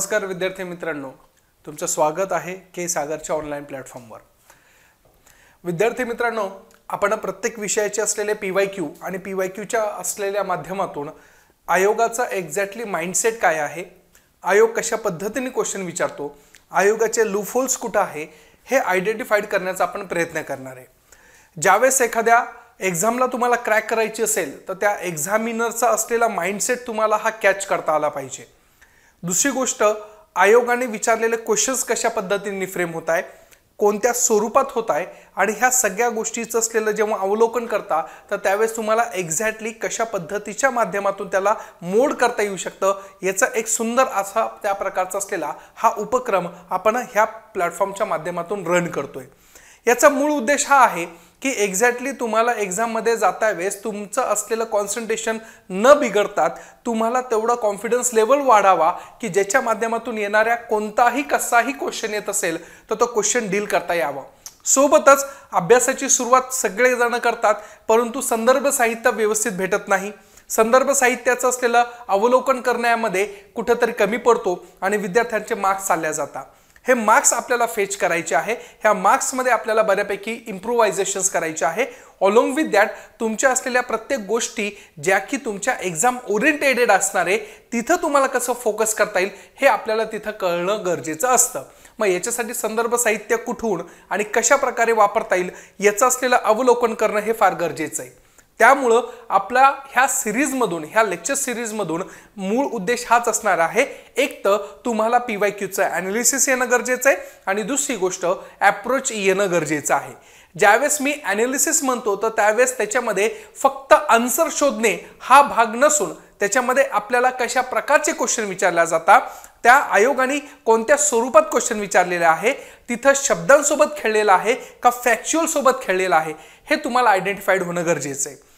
नमस्कार विद्यार्थी मित्रांनो तुमचं स्वागत आहे के सागरच्या ऑनलाईन प्लॅटफॉर्मवर विद्यार्थी मित्रांनो आपण प्रत्येक विषयाचे असलेले पी वाय क्यू आणि पी वाय क्यूच्या असलेल्या माध्यमातून आयोगाचा एक्झॅक्टली माइंडसेट काय आहे आयोग कशा पद्धतीने क्वेश्चन विचारतो आयोगाचे लूफोल्स कुठं आहे हे आयडेंटिफाईड करण्याचा आपण प्रयत्न करणार आहे ज्यावेळेस एखाद्या एक्झामला तुम्हाला क्रॅक करायची असेल तर त्या एक्झामिनरचा असलेला माइंडसेट तुम्हाला हा कॅच करता आला पाहिजे दुसरी गोष्ट आयोगाने विचारलेले क्वेश्चन्स कशा पद्धतीने फ्रेम होत आहे कोणत्या स्वरूपात होत आहे आणि ह्या सगळ्या गोष्टीचं असलेलं जेव्हा अवलोकन करता तर त्यावेळेस तुम्हाला एक्झॅक्टली कशा पद्धतीच्या माध्यमातून त्याला मोड करता येऊ शकतं याचा एक सुंदर असा त्या प्रकारचा असलेला हा उपक्रम आपण ह्या प्लॅटफॉर्मच्या माध्यमातून रन करतोय याचा मूळ उद्देश हा आहे की एक्झॅक्टली तुम्हाला एक्झाममध्ये जाता वेळेस तुमचं असलेलं कॉन्सन्ट्रेशन न बिघडतात तुम्हाला तेवढा कॉन्फिडन्स लेवल वाढावा की ज्याच्या माध्यमातून येणाऱ्या कोणताही कसाही क्वेश्चन येत असेल तर तो क्वेश्चन डील करता यावा सोबतच अभ्यासाची सुरुवात सगळेजण करतात परंतु संदर्भ साहित्य व्यवस्थित भेटत नाही संदर्भ साहित्याचं असलेलं अवलोकन करण्यामध्ये कुठंतरी कमी पडतो आणि विद्यार्थ्यांचे मार्क्स चालल्या जातात हे मार्क्स आपल्याला फेच करायचे आहे ह्या मार्क्समध्ये आपल्याला बऱ्यापैकी इम्प्रुवायझेशन्स करायचे आहे ऑलोंग विथ दॅट तुमच्या असलेल्या प्रत्येक गोष्टी ज्या की तुमच्या एक्झाम ओरिएंटेडेड असणारे तिथं तुम्हाला कसं फोकस करता येईल हे आपल्याला तिथं कळणं गरजेचं असतं मग याच्यासाठी संदर्भ साहित्य कुठून आणि कशा प्रकारे वापरता येईल याचं असलेलं अवलोकन करणं हे फार गरजेचं आहे त्यामुळं आपला ह्या सिरीजमधून ह्या लेक्चर सिरीजमधून मूळ उद्देश हाच असणार आहे एक तर तुम्हाला पी वाय क्यूचं ॲनालिसिस येणं गरजेचं आहे आणि दुसरी गोष्ट ॲप्रोच येणं गरजेचं आहे ज्यावेळेस मी ॲनालिसिस म्हणतो तर त्यावेळेस त्याच्यामध्ये फक्त आन्सर शोधणे हा भाग नसून त्याच्यामध्ये आपल्याला कशा प्रकारचे क्वेश्चन विचारल्या जातात त्या आयोगाने कोणत्या स्वरूपात क्वेश्चन विचारलेले आहे तिथं शब्दांसोबत खेळलेलं आहे का फॅक्च्युअलसोबत खेळलेलं आहे हे तुम्हाला आयडेंटिफाईड होणं गरजेचं आहे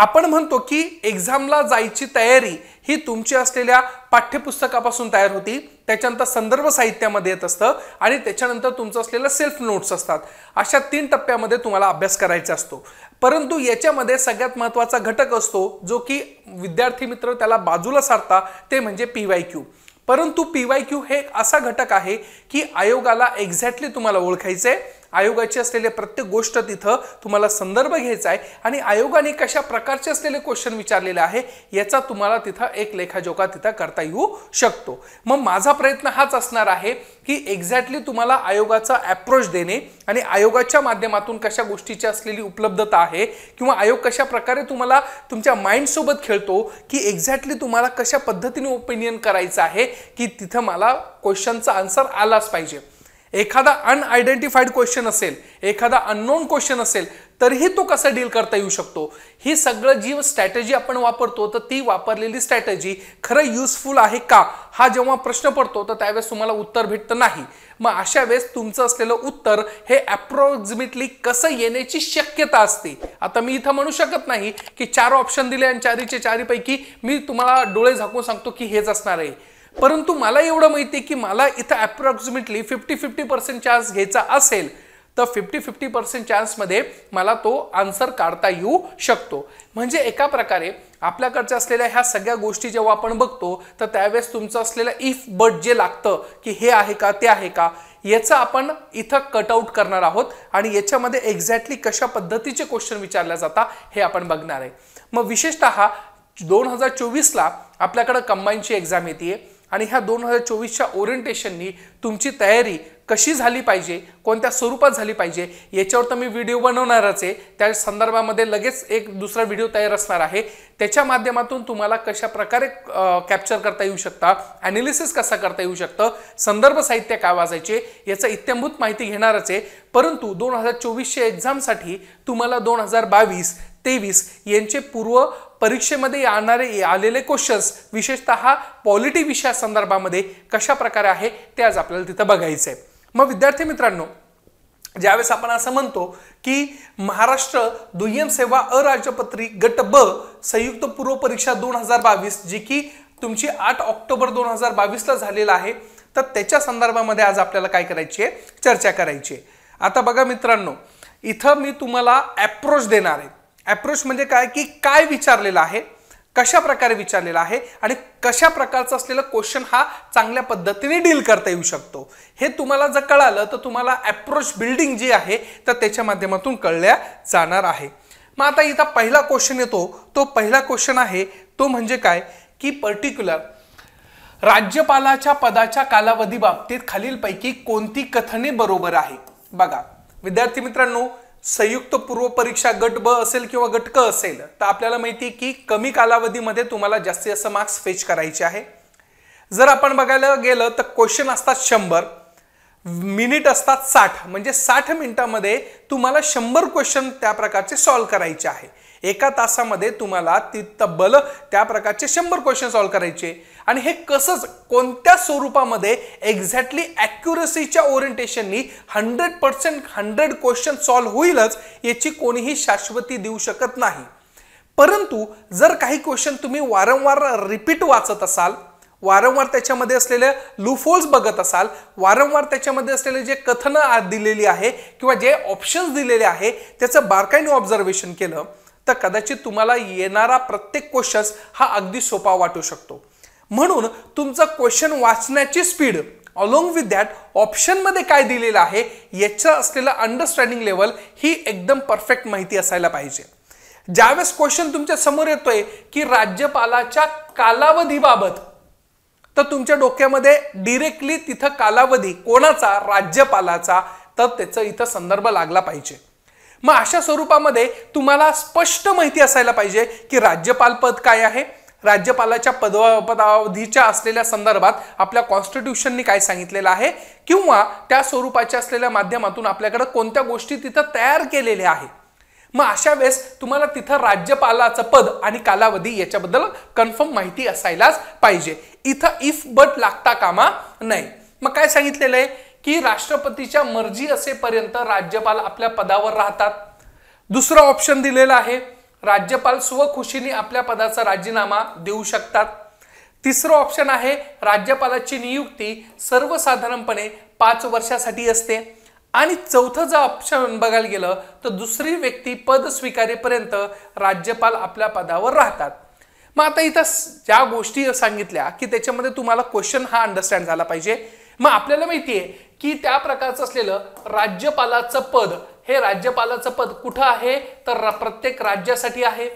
आपण म्हणतो की एक्झामला जायची तयारी ही तुमची असलेल्या पाठ्यपुस्तकापासून तयार होती त्याच्यानंतर संदर्भ साहित्यामध्ये येत असतं आणि त्याच्यानंतर तुमचं असलेलं सेल्फ नोट्स असतात अशा तीन टप्प्यामध्ये तुम्हाला अभ्यास करायचा असतो परंतु याच्यामध्ये सगळ्यात महत्त्वाचा घटक असतो जो की विद्यार्थी मित्र त्याला बाजूला सारता ते म्हणजे पी वाय क्यू परंतु पी वाय क्यू हे एक असा घटक आहे की आयोगाला एक्झॅक्टली तुम्हाला ओळखायचं आहे आयोगाची असलेले प्रत्येक गोष्ट तिथं तुम्हाला संदर्भ घ्यायचा आहे आणि आयोगाने कशा प्रकारचे असलेले क्वेश्चन विचारलेले आहे याचा तुम्हाला तिथं एक लेखाजोखा तिथं करता येऊ शकतो मग माझा प्रयत्न हाच असणार आहे की एक्झॅक्टली तुम्हाला आयोगाचा अप्रोच देणे आणि आयोगाच्या माध्यमातून कशा गोष्टीची असलेली उपलब्धता आहे किंवा आयोग कशा प्रकारे तुम्हाला तुमच्या माइंडसोबत खेळतो की एक्झॅक्टली तुम्हाला कशा पद्धतीने ओपिनियन करायचं आहे की तिथं मला क्वेश्चनचा आन्सर आलाच पाहिजे एखादा अनआयडेंटिफाईड क्वेश्चन असेल एखादा अननोन क्वेश्चन असेल तरीही तो कसा डील करता येऊ शकतो ही सगळं जी स्ट्रॅटेजी आपण वापरतो तर ती वापरलेली स्ट्रॅटेजी खरं युजफुल आहे का हा जेव्हा प्रश्न पडतो तर त्यावेळेस तुम्हाला उत्तर भेटतं नाही मग अशा वेळेस तुमचं असलेलं उत्तर हे अप्रॉक्झिमेटली कसं येण्याची शक्यता असते आता मी इथं म्हणू शकत नाही की चार ऑप्शन दिले आणि चारीचे चारीपैकी मी तुम्हाला डोळे झाकून सांगतो की हेच असणार आहे परंतु मला एवढं माहिती आहे की मला इथं approximately fifty fifty percent chance घ्यायचा असेल तर फिफ्टी फिफ्टी पर्सेंट चान्समध्ये मला तो आन्सर काढता येऊ शकतो म्हणजे एका प्रकारे आपल्याकडच्या असलेल्या ह्या सगळ्या गोष्टी जेव्हा आपण बघतो तर त्यावेळेस तुमचं असलेलं इफ बट जे लागतं की हे आहे का ते आहे का याचं आपण इथं कटआउट करणार आहोत आणि याच्यामध्ये एक्झॅक्टली कशा पद्धतीचे क्वेश्चन विचारल्या जातात हे आपण बघणार आहे मग विशेषतः दोन हजार चोवीसला आपल्याकडं कंबाईनची एक्झाम येते आणि ह्या दोन हजार चोवीसच्या ओरिएंटेशननी तुमची तयारी कशी झाली पाहिजे कोणत्या स्वरूपात झाली पाहिजे याच्यावर तर मी व्हिडिओ बनवणारच आहे त्या संदर्भामध्ये लगेच एक दुसरा व्हिडिओ तयार असणार आहे त्याच्या माध्यमातून तुम्हाला कशा प्रकारे कॅप्चर करता येऊ शकता ॲनालिसिस कसा करता येऊ शकतं संदर्भ साहित्य काय वाचायचे याचा इत्यंभूत माहिती घेणारच आहे परंतु दोन हजार चोवीसच्या एक्झामसाठी तुम्हाला दोन हजार बावीस तेवीस यांचे पूर्व परीक्षेमध्ये येणारे आलेले क्वेश्चन्स विशेषतः पॉलिटी विषयासंदर्भामध्ये कशा प्रकारे आहे ते आज आपल्याला तिथं बघायचं आहे मग विद्यार्थी मित्रांनो ज्यावेळेस आपण असं म्हणतो की महाराष्ट्र दुय्यम सेवा अराजपत्री गट ब संयुक्त पूर्व परीक्षा दोन हजार बावीस जी की तुमची आठ ऑक्टोबर दोन हजार बावीसला झालेला आहे तर त्याच्या संदर्भामध्ये आज आपल्याला काय करायची आहे चर्चा करायची आहे आता बघा मित्रांनो इथं मी तुम्हाला ॲप्रोच देणार आहे अप्रोच म्हणजे काय की काय विचारलेलं आहे कशा प्रकारे विचारलेला आहे आणि कशा प्रकारचं असलेलं क्वेश्चन हा चांगल्या पद्धतीने डील करता येऊ शकतो हे तुम्हाला जर कळालं तर तुम्हाला अप्रोच बिल्डिंग जी आहे तर त्याच्या माध्यमातून कळल्या जाणार आहे मग आता इथं पहिला क्वेश्चन येतो तो पहिला क्वेश्चन आहे तो म्हणजे काय की पर्टिक्युलर राज्यपालाच्या पदाच्या कालावधी बाबतीत खालीलपैकी कोणती कथने बरोबर आहे बघा विद्यार्थी मित्रांनो संयुक्त पूर्व परीक्षा गट ब असेल किंवा गट क असेल तर आपल्याला माहिती की कमी कालावधीमध्ये तुम्हाला जास्तीत जास्त मार्क्स फेच करायचे आहे जर आपण बघायला गेलं तर क्वेश्चन असतात शंभर मिनिट असतात साठ म्हणजे साठ मिनिटामध्ये तुम्हाला शंभर क्वेश्चन त्या प्रकारचे सॉल्व्ह करायचे आहे एका तासामध्ये तुम्हाला ती तब्बल त्या प्रकारचे शंभर क्वेश्चन सॉल्व करायचे आणि हे कसंच कोणत्या स्वरूपामध्ये एक्झॅक्टली ॲक्युरसीच्या ओरिएंटेशननी hundred percent hundred question solve होईलच याची कोणीही शाश्वती देऊ शकत नाही परंतु जर काही क्वेश्चन तुम्ही वारंवार रिपीट वाचत असाल वारंवार त्याच्यामध्ये असलेले लुफोल्स बघत असाल वारंवार त्याच्यामध्ये असलेले जे कथनं दिलेली आहे किंवा जे ऑप्शन्स दिलेले आहे त्याचं बारकाईने ऑब्झर्वेशन केलं तर कदाचित तुम्हाला येणारा प्रत्येक क्वेश्चन हा अगदी सोपा वाटू शकतो म्हणून तुमचं क्वेश्चन वाचण्याची स्पीड अलोंग विथ दॅट ऑप्शनमध्ये काय दिलेलं आहे याचं असलेलं अंडरस्टँडिंग लेवल ही एकदम परफेक्ट माहिती असायला पाहिजे ज्यावेळेस क्वेश्चन तुमच्या समोर येतोय की राज्यपालाच्या कालावधीबाबत तर तुमच्या डोक्यामध्ये डिरेक्टली तिथं कालावधी कोणाचा राज्यपालाचा तर त्याचा इथं संदर्भ लागला पाहिजे मग अशा स्वरूपामध्ये तुम्हाला स्पष्ट माहिती असायला पाहिजे की राज्यपाल पद काय आहे राज्यपालाच्या पदवा पदावधीच्या असलेल्या संदर्भात आपल्या कॉन्स्टिट्यूशननी काय सांगितलेलं आहे किंवा त्या स्वरूपाच्या असलेल्या माध्यमातून आपल्याकडे कोणत्या गोष्टी तिथं तयार केलेल्या आहेत मग अशा वेळेस तुम्हाला तिथं राज्यपालाचं पद आणि कालावधी याच्याबद्दल कन्फर्म माहिती असायलाच पाहिजे इथं इफ बट लागता कामा नाही मग काय सांगितलेलं आहे की राष्ट्रपतीच्या मर्जी असेपर्यंत राज्यपाल आपल्या पदावर राहतात दुसरा ऑप्शन दिलेला आहे राज्यपाल स्वखुशीने आपल्या पदाचा राजीनामा देऊ शकतात तिसरं ऑप्शन आहे राज्यपालाची नियुक्ती सर्वसाधारणपणे पाच वर्षासाठी असते आणि चौथं जर ऑप्शन बघायला गेलं तर दुसरी व्यक्ती पद स्वीकारेपर्यंत राज्यपाल आपल्या पदावर राहतात मग आता इथं ज्या गोष्टी सांगितल्या की त्याच्यामध्ये तुम्हाला क्वेश्चन हा अंडरस्टँड झाला पाहिजे मग आपल्याला माहिती आहे की त्या प्रकारचं असलेलं राज्यपालाचं पद हे राज्यपालाचं पद कुठं आहे तर प्रत्येक राज्यासाठी आहे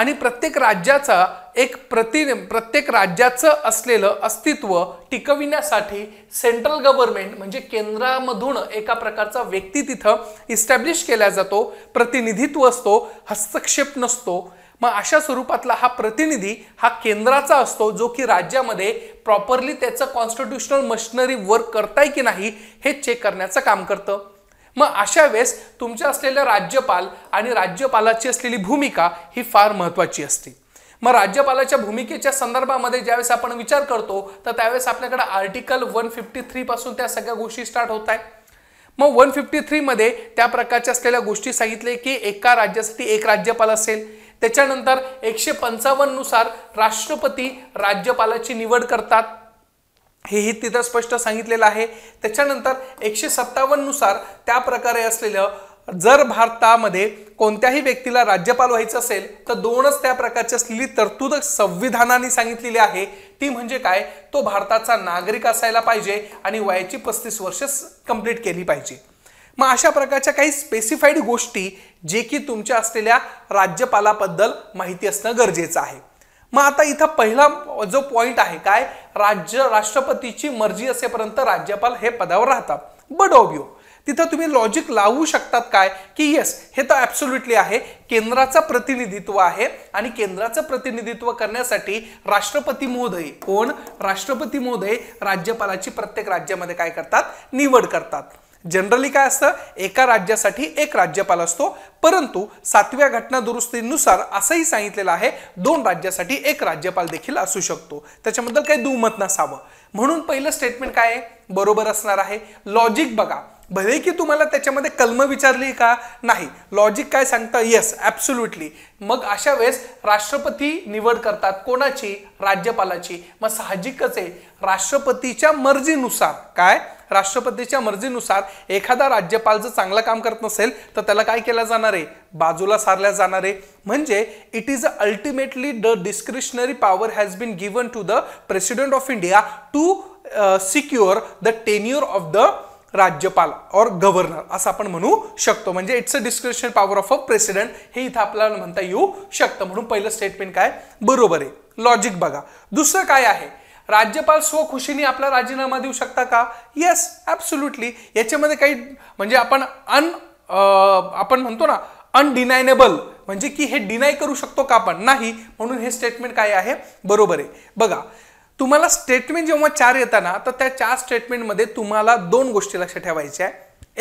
आणि प्रत्येक राज्याचा एक प्रति प्रत्येक राज्याचं असलेलं अस्तित्व टिकविण्यासाठी सेंट्रल गव्हर्नमेंट म्हणजे केंद्रामधून एका प्रकारचा व्यक्ती तिथं इस्टॅब्लिश केला जातो प्रतिनिधित्व असतो हस्तक्षेप नसतो मग अशा स्वरूपातला हा प्रतिनिधी हा केंद्राचा असतो जो की राज्यामध्ये प्रॉपरली त्याचं कॉन्स्टिट्युशनल मशिनरी वर्क करताय की नाही हे चेक करण्याचं काम करतं मग अशा वेळेस तुमच्या असलेल्या राज्यपाल आणि राज्यपालाची असलेली भूमिका ही फार महत्त्वाची असते मग राज्यपालाच्या भूमिकेच्या संदर्भामध्ये ज्यावेळेस आपण विचार करतो तर त्यावेळेस आपल्याकडे आर्टिकल वन फिफ्टी थ्रीपासून त्या सगळ्या गोष्टी स्टार्ट होत आहे मग वन फिफ्टी थ्रीमध्ये त्या प्रकारच्या असलेल्या गोष्टी सांगितले की एका राज्यासाठी एक राज्यपाल असेल त्याच्यानंतर एकशे पंचावन्ननुसार राष्ट्रपती राज्यपालाची निवड करतात हेही तिथं स्पष्ट सांगितलेलं आहे त्याच्यानंतर एकशे नुसार त्या प्रकारे असलेलं जर भारतामध्ये कोणत्याही व्यक्तीला राज्यपाल व्हायचं असेल तर दोनच त्या प्रकारची असलेली तरतूद संविधानाने सांगितलेली आहे ती म्हणजे काय तो भारताचा नागरिक असायला पाहिजे आणि वयाची पस्तीस वर्ष कंप्लीट केली पाहिजे मग अशा प्रकारच्या काही स्पेसिफाईड गोष्टी जे की तुमच्या असलेल्या राज्यपालाबद्दल माहिती असणं गरजेचं आहे मग आता इथं पहिला जो पॉईंट आहे काय राज्य राष्ट्रपतीची मर्जी असेपर्यंत राज्यपाल हे पदावर राहतात बड ऑबिओ तिथं तुम्ही लॉजिक लावू शकतात काय की येस हे तर ॲब्सोल्युटली आहे केंद्राचं प्रतिनिधित्व आहे आणि केंद्राचं प्रतिनिधित्व करण्यासाठी राष्ट्रपती महोदय कोण राष्ट्रपती महोदय राज्यपालाची प्रत्येक राज्यामध्ये काय करतात निवड करतात जनरली काय असतं एका राज्यासाठी एक राज्यपाल असतो परंतु सातव्या घटना दुरुस्तीनुसार असंही सांगितलेलं आहे दोन राज्यासाठी एक राज्यपाल देखील असू शकतो त्याच्याबद्दल काही दुमत नसावं म्हणून पहिलं स्टेटमेंट काय आहे बरोबर असणार आहे लॉजिक बघा भले की तुम्हाला त्याच्यामध्ये कलम विचारली का नाही लॉजिक काय सांगता येस ॲब्सोल्युटली मग अशा वेळेस राष्ट्रपती निवड करतात कोणाची राज्यपालाची मग साहजिकच आहे राष्ट्रपतीच्या मर्जीनुसार काय राष्ट्रपतीच्या मर्जीनुसार एखादा राज्यपाल जर चांगलं काम करत नसेल तर त्याला काय केलं जाणार आहे बाजूला सारल्या जाणार आहे म्हणजे it is ultimately the discretionary power has been given to the president of India to secure the tenure of the Rajyapal और गव्हर्नर असं आपण म्हणू शकतो म्हणजे it's a description power of a president हे इथं आपल्याला म्हणता येऊ शकतं म्हणून पहिलं स्टेटमेंट काय बरोबर आहे लॉजिक बघा दुसरं काय आहे राज्यपाल स्वखुशीने आपला राजीनामा देऊ शकता का येस ॲब्सुल्युटली याच्यामध्ये काही म्हणजे आपण अन आपण म्हणतो ना अनडिनायनेबल म्हणजे की हे डिनाय करू शकतो का आपण नाही म्हणून हे स्टेटमेंट काय आहे बरोबर आहे बघा तुम्हाला स्टेटमेंट जेव्हा चार ना तर त्या चार स्टेटमेंटमध्ये तुम्हाला दोन गोष्टी लक्षात ठेवायच्या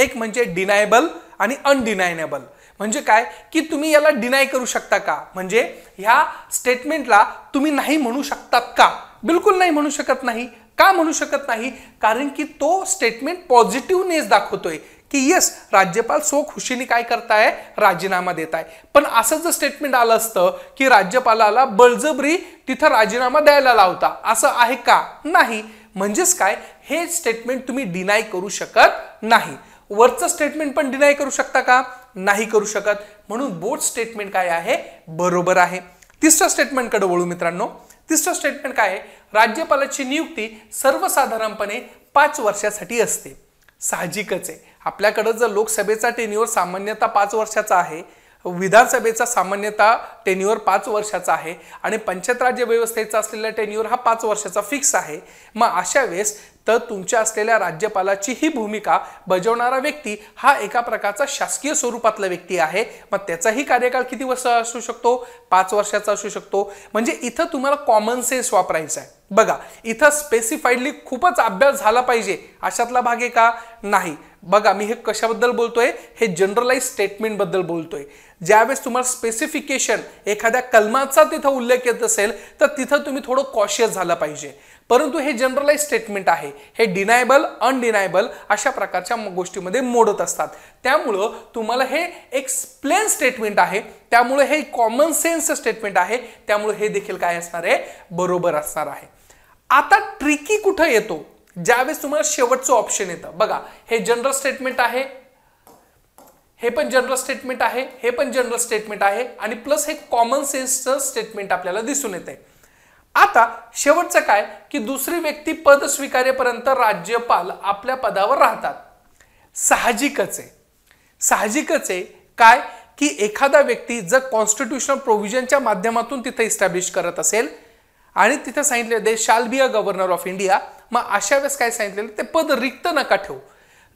एक म्हणजे डिनायबल आणि अनडिनायनेबल म्हणजे काय की तुम्ही याला डिनाय करू शकता का म्हणजे ह्या स्टेटमेंटला तुम्ही नाही म्हणू शकतात का बिलकुल नाही म्हणू शकत नाही का म्हणू शकत नाही कारण की तो स्टेटमेंट पॉझिटिव्हनेस दाखवतोय की येस राज्यपाल सो खुशीने काय करताय राजीनामा देत आहे पण असं जर स्टेटमेंट आलं असतं की राज्यपालाला बळजबरी तिथं राजीनामा द्यायला लावता असं आहे का नाही म्हणजेच काय हे स्टेटमेंट तुम्ही डिनाय करू शकत नाही वरचं स्टेटमेंट पण डिनाय करू शकता का नाही करू शकत म्हणून बोर्ड स्टेटमेंट काय आहे बरोबर आहे तिसरं स्टेटमेंटकडे वळू मित्रांनो तिसरं स्टेटमेंट काय आहे राज्यपालाची नियुक्ती सर्वसाधारणपणे पाच वर्षासाठी असते साहजिकच आहे आपल्याकडं जर लोकसभेचा टेन्युअर सामान्यतः पाच वर्षाचा आहे विधानसभेचा सामान्यतः टेन्युअर पाच वर्षाचा आहे आणि पंचायत राज्य व्यवस्थेचा असलेला टेन्युअर हा पाच वर्षाचा फिक्स आहे मग अशा वेळेस तर तुमच्या असलेल्या राज्यपालाची ही भूमिका बजावणारा व्यक्ती हा एका प्रकारचा शासकीय स्वरूपातला व्यक्ती आहे मग त्याचाही कार्यकाळ किती वर्ष असू शकतो पाच वर्षाचा असू शकतो म्हणजे इथं तुम्हाला कॉमन सेन्स वापरायचा आहे बघा इथं स्पेसिफाईडली खूपच अभ्यास झाला पाहिजे अशातला भाग आहे का नाही बघा मी हे कशाबद्दल बोलतोय हे जनरलाइज स्टेटमेंटबद्दल बोलतोय ज्यावेळेस तुम्हाला स्पेसिफिकेशन एखाद्या कलमाचा तिथं उल्लेख येत असेल तर तिथं तुम्ही थोडं कॉशियस झालं पाहिजे परंतु हे जनरलाइज स्टेटमेंट आहे हे डिनायबल अनडिनायबल अशा प्रकारच्या गोष्टीमध्ये मोडत असतात त्यामुळं तुम्हाला हे एक स्टेटमेंट आहे त्यामुळे हे कॉमन सेन्स स्टेटमेंट आहे त्यामुळे हे देखील काय असणार आहे बरोबर असणार आहे आता ट्रिकी कुठं येतो ज्यावेळेस तुम्हाला शेवटचं ऑप्शन येतं बघा हे जनरल स्टेटमेंट आहे हे पण जनरल स्टेटमेंट आहे हे पण जनरल स्टेटमेंट आहे आणि प्लस हे कॉमन सेन्सचं स्टेटमेंट आपल्याला दिसून येते आता शेवटचं काय की दुसरी व्यक्ती पद स्वीकारेपर्यंत राज्यपाल आपल्या पदावर राहतात साहजिकच आहे साहजिकच आहे काय की एखादा व्यक्ती जर कॉन्स्टिट्युशनल प्रोव्हिजनच्या माध्यमातून तिथे इस्टॅब्लिश करत असेल आणि तिथे सांगितले there shall be a governor of India मग अशा वेळेस काय सांगितलेलं ते पद रिक्त नका ठेवू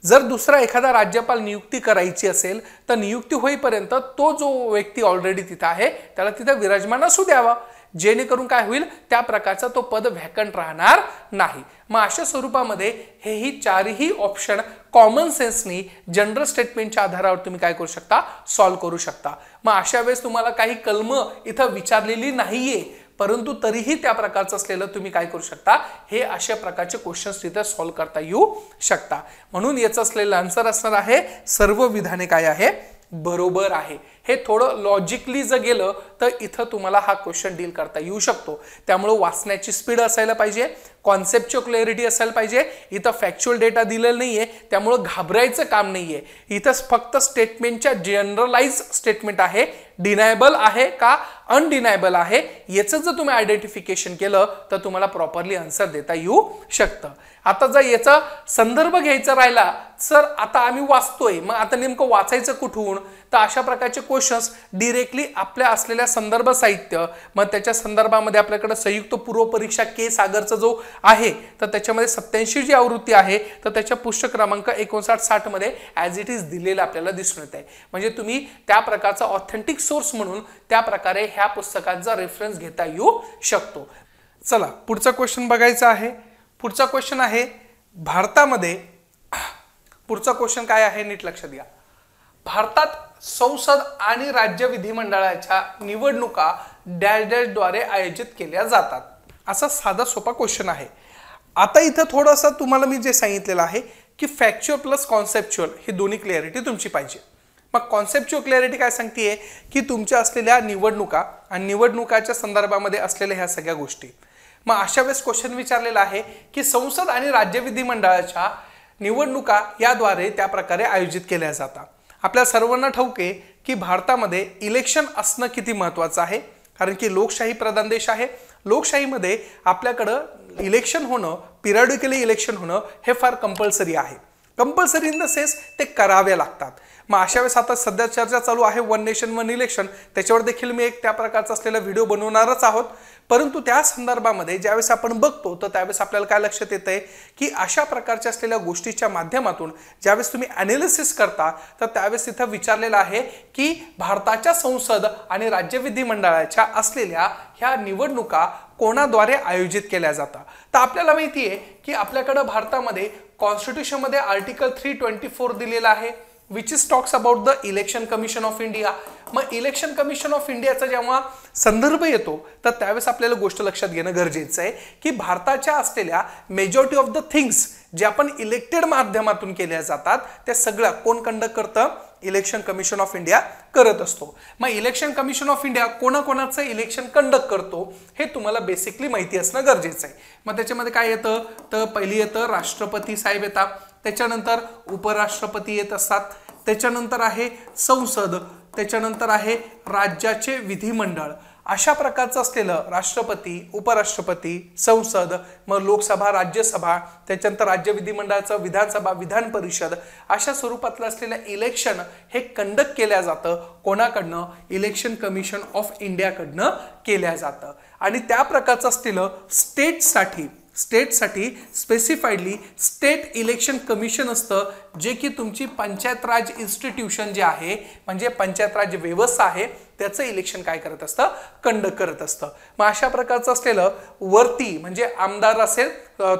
जर दुसरा एखादा राज्यपाल नियुक्ती करायची असेल तर नियुक्ती होईपर्यंत तो जो व्यक्ती ऑलरेडी तिथं आहे त्याला तिथं विराजमान असू द्यावा जेणेकरून काय होईल त्या प्रकारचा तो पद व्हॅकंट राहणार नाही मग अशा स्वरूपामध्ये हेही चारही ऑप्शन कॉमन सेन्सनी जनरल स्टेटमेंटच्या आधारावर तुम्ही काय करू शकता सॉल्व्ह करू शकता मग अशा वेळेस तुम्हाला काही कलम इथं विचारलेली नाहीये परंतु तरीही त्या प्रकारचं असलेलं तुम्ही काय करू शकता हे अशा प्रकारचे क्वेश्चन्स तिथे सॉल्व्ह करता येऊ शकता म्हणून याचं असलेलं आन्सर असणार आहे सर्व विधाने काय आहे बरोबर आहे हे थोडं लॉजिकली जर गेलं तर इथं तुम्हाला हा क्वेश्चन डील करता येऊ शकतो त्यामुळं वाचण्याची स्पीड असायला पाहिजे कॉन्सेप्टची क्लॅरिटी असायला पाहिजे इथं फॅक्च्युअल डेटा दिलेला नाही आहे त्यामुळं घाबरायचं काम नाही आहे इथं फक्त स्टेटमेंटच्या जनरलाइज स्टेटमेंट आहे डिनायबल आहे का अनडिनायबल आहे याचं जर तुम्ही आयडेंटिफिकेशन केलं तर तुम्हाला प्रॉपरली आन्सर देता येऊ शकतं आता जर याचा संदर्भ घ्यायचा राहिला सर आता आम्ही वाचतोय मग आता नेमकं वाचायचं कुठून तर अशा प्रकारचे क्वेश्चन्स डिरेक्टली आपल्या असलेल्या संदर्भ साहित्य मग त्याच्या संदर्भामध्ये आपल्याकडे संयुक्त पूर्वपरीक्षा के सागरचा जो आहे तर त्याच्यामध्ये सत्याऐंशी जी आवृत्ती आहे तर त्याच्या पुस्तक क्रमांक एकोणसाठ साठमध्ये ॲज इट इज दिलेला आपल्याला दिसून येत आहे म्हणजे तुम्ही त्या प्रकारचा ऑथेंटिक सोर्स म्हणून त्या प्रकारे ह्या पुस्तकांचा रेफरन्स घेता येऊ शकतो चला पुढचा क्वेश्चन बघायचा आहे पुढचा क्वेश्चन आहे भारतामध्ये पुढचा क्वेश्चन काय आहे नीट लक्ष द्या भारतात संसद आणि राज्य विधिमंडळाच्या निवडणुका डॅश डॅशद्वारे आयोजित केल्या जातात असा साधा सोपा क्वेश्चन आहे आता इथं थोडंसं तुम्हाला मी जे सांगितलेलं आहे की फॅक्च्युअल प्लस कॉन्सेप्च्युअल ही दोन्ही क्लॅरिटी तुमची पाहिजे मग कॉन्सेप्च्युअल क्लॅरिटी काय सांगते की तुमच्या असलेल्या निवडणुका आणि निवडणुकाच्या संदर्भामध्ये असलेल्या ह्या सगळ्या गोष्टी मग अशा वेळेस क्वेश्चन विचारलेला आहे की संसद आणि राज्य विधिमंडळाच्या निवडणुका याद्वारे त्या प्रकारे आयोजित केल्या जातात आपल्या सर्वांना ठाऊक आहे की भारतामध्ये इलेक्शन असणं किती महत्त्वाचं आहे कारण की लोकशाही प्रधान देश आहे लोकशाहीमध्ये आपल्याकडं इलेक्शन होणं पिरियडिकली इलेक्शन होणं हे फार कंपल्सरी आहे कंपल्सरी इन द सेन्स ते करावे लागतात मग अशा वेळेस आता सध्या चर्चा चालू आहे वन नेशन वन इलेक्शन त्याच्यावर देखील मी एक त्या प्रकारचा असलेला व्हिडिओ बनवणारच आहोत परंतु त्या संदर्भामध्ये ज्यावेळेस आपण बघतो तर त्यावेळेस आपल्याला काय लक्षात येतं आहे की अशा प्रकारच्या असलेल्या गोष्टीच्या माध्यमातून ज्यावेळेस तुम्ही ॲनालिसिस करता तर त्यावेळेस तिथं विचारलेलं आहे की भारताच्या संसद आणि राज्य विधिमंडळाच्या असलेल्या ह्या निवडणुका कोणाद्वारे आयोजित केल्या जातात तर आपल्याला माहिती आहे की आपल्याकडं भारतामध्ये कॉन्स्टिट्यूशनमध्ये आर्टिकल थ्री ट्वेंटी फोर दिलेला आहे which is talks about the election commission of India मग इलेक्शन कमिशन ऑफ इंडियाचा जेव्हा संदर्भ येतो तर त्यावेळेस आपल्याला गोष्ट लक्षात घेणं गरजेचं आहे की भारताच्या असलेल्या मेजॉरिटी ऑफ द थिंग्स जे आपण इलेक्टेड माध्यमातून केल्या जातात त्या सगळ्या कोण कंडक्ट करतं इलेक्शन कमिशन ऑफ इंडिया करत असतो मग इलेक्शन कमिशन ऑफ इंडिया कोणाकोणाचं इलेक्शन कंडक्ट करतो हे तुम्हाला बेसिकली माहिती असणं गरजेचं आहे मग त्याच्यामध्ये काय येतं तर पहिली येतं राष्ट्रपती साहेब येतात त्याच्यानंतर उपराष्ट्रपती येत असतात त्याच्यानंतर आहे संसद त्याच्यानंतर आहे राज्याचे विधिमंडळ अशा प्रकारचं असलेलं राष्ट्रपती उपराष्ट्रपती संसद मग लोकसभा राज्यसभा त्याच्यानंतर राज्य विधिमंडळाचं विधानसभा विधान परिषद अशा स्वरूपातलं असलेलं इलेक्शन हे कंडक्ट केल्या जातं कोणाकडनं इलेक्शन कमिशन ऑफ इंडियाकडनं केल्या जातं आणि त्या प्रकारचं असलेलं स्टेटसाठी स्टेटसाठी स्पेसिफाईडली स्टेट इलेक्शन कमिशन असतं जे की तुमची पंचायत राज इन्स्टिट्यूशन जे आहे म्हणजे पंचायत राज व्यवस्था आहे त्याचं इलेक्शन काय करत असतं कंडक करत असतं मग अशा प्रकारचं असलेलं वरती म्हणजे आमदार असेल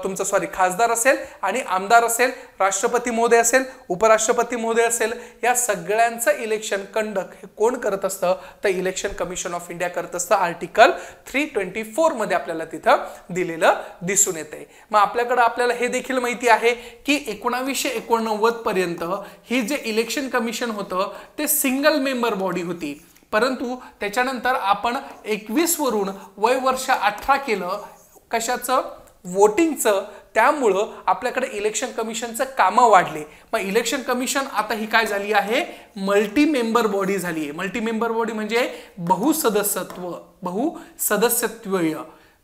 तुमचं सॉरी खासदार असेल आणि आमदार असेल राष्ट्रपती महोदय असेल उपराष्ट्रपती महोदय असेल या सगळ्यांचं इलेक्शन कंडक्ट हे कोण करत असतं तर इलेक्शन कमिशन ऑफ इंडिया करत असतं आर्टिकल थ्री ट्वेंटी फोरमध्ये आपल्याला तिथं दिलेलं दिसून येते मग आपल्याकडं आपल्याला हे देखील माहिती आहे की एकोणावीसशे एकोणनव्वद नव्वदपर्यंत हे जे इलेक्शन कमिशन होतं ते सिंगल मेंबर बॉडी होती परंतु त्याच्यानंतर आपण एकवीसवरून वय वर्ष अठरा केलं कशाचं वोटिंगचं त्यामुळं आपल्याकडे इलेक्शन कमिशनचं कामं वाढले मग इलेक्शन कमिशन आता ही काय झाली आहे मल्टी मेंबर बॉडी झाली आहे मल्टी मेंबर बॉडी म्हणजे बहुसदस्यत्व बहु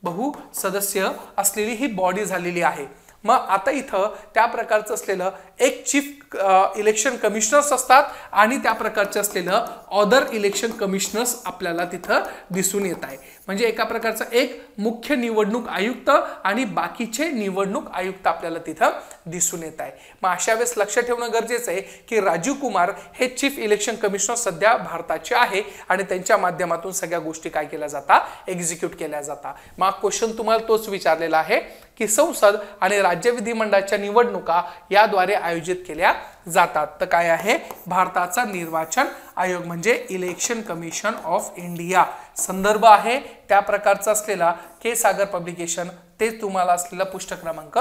बहुसदस्य असलेली ही बॉडी झालेली आहे मग आता इथं त्या प्रकारचं असलेलं एक चीफ इलेक्शन कमिशनर्स असतात आणि त्या प्रकारचे असलेलं ऑदर इलेक्शन कमिशनर्स आपल्याला तिथं दिसून येत आहे म्हणजे एका प्रकारचा एक मुख्य निवडणूक आयुक्त आणि बाकीचे निवडणूक आयुक्त आपल्याला तिथं दिसून येत आहे मग अशा वेळेस लक्ष ठेवणं गरजेचं आहे की राजीव कुमार हे चीफ इलेक्शन कमिशनर सध्या भारताचे आहे आणि त्यांच्या माध्यमातून सगळ्या गोष्टी काय केल्या जातात एक्झिक्यूट केल्या जातात मग क्वेश्चन तुम्हाला तोच विचारलेला आहे की संसद आणि राज्य विधिमंडळाच्या निवडणुका याद्वारे आयोजित केल्या जातात तर काय आहे भारताचा निर्वाचन आयोग म्हणजे इलेक्शन कमिशन ऑफ इंडिया संदर्भ आहे त्या प्रकारचा असलेला के सागर पब्लिकेशन ते तुम्हाला असलेला पुस्तक क्रमांक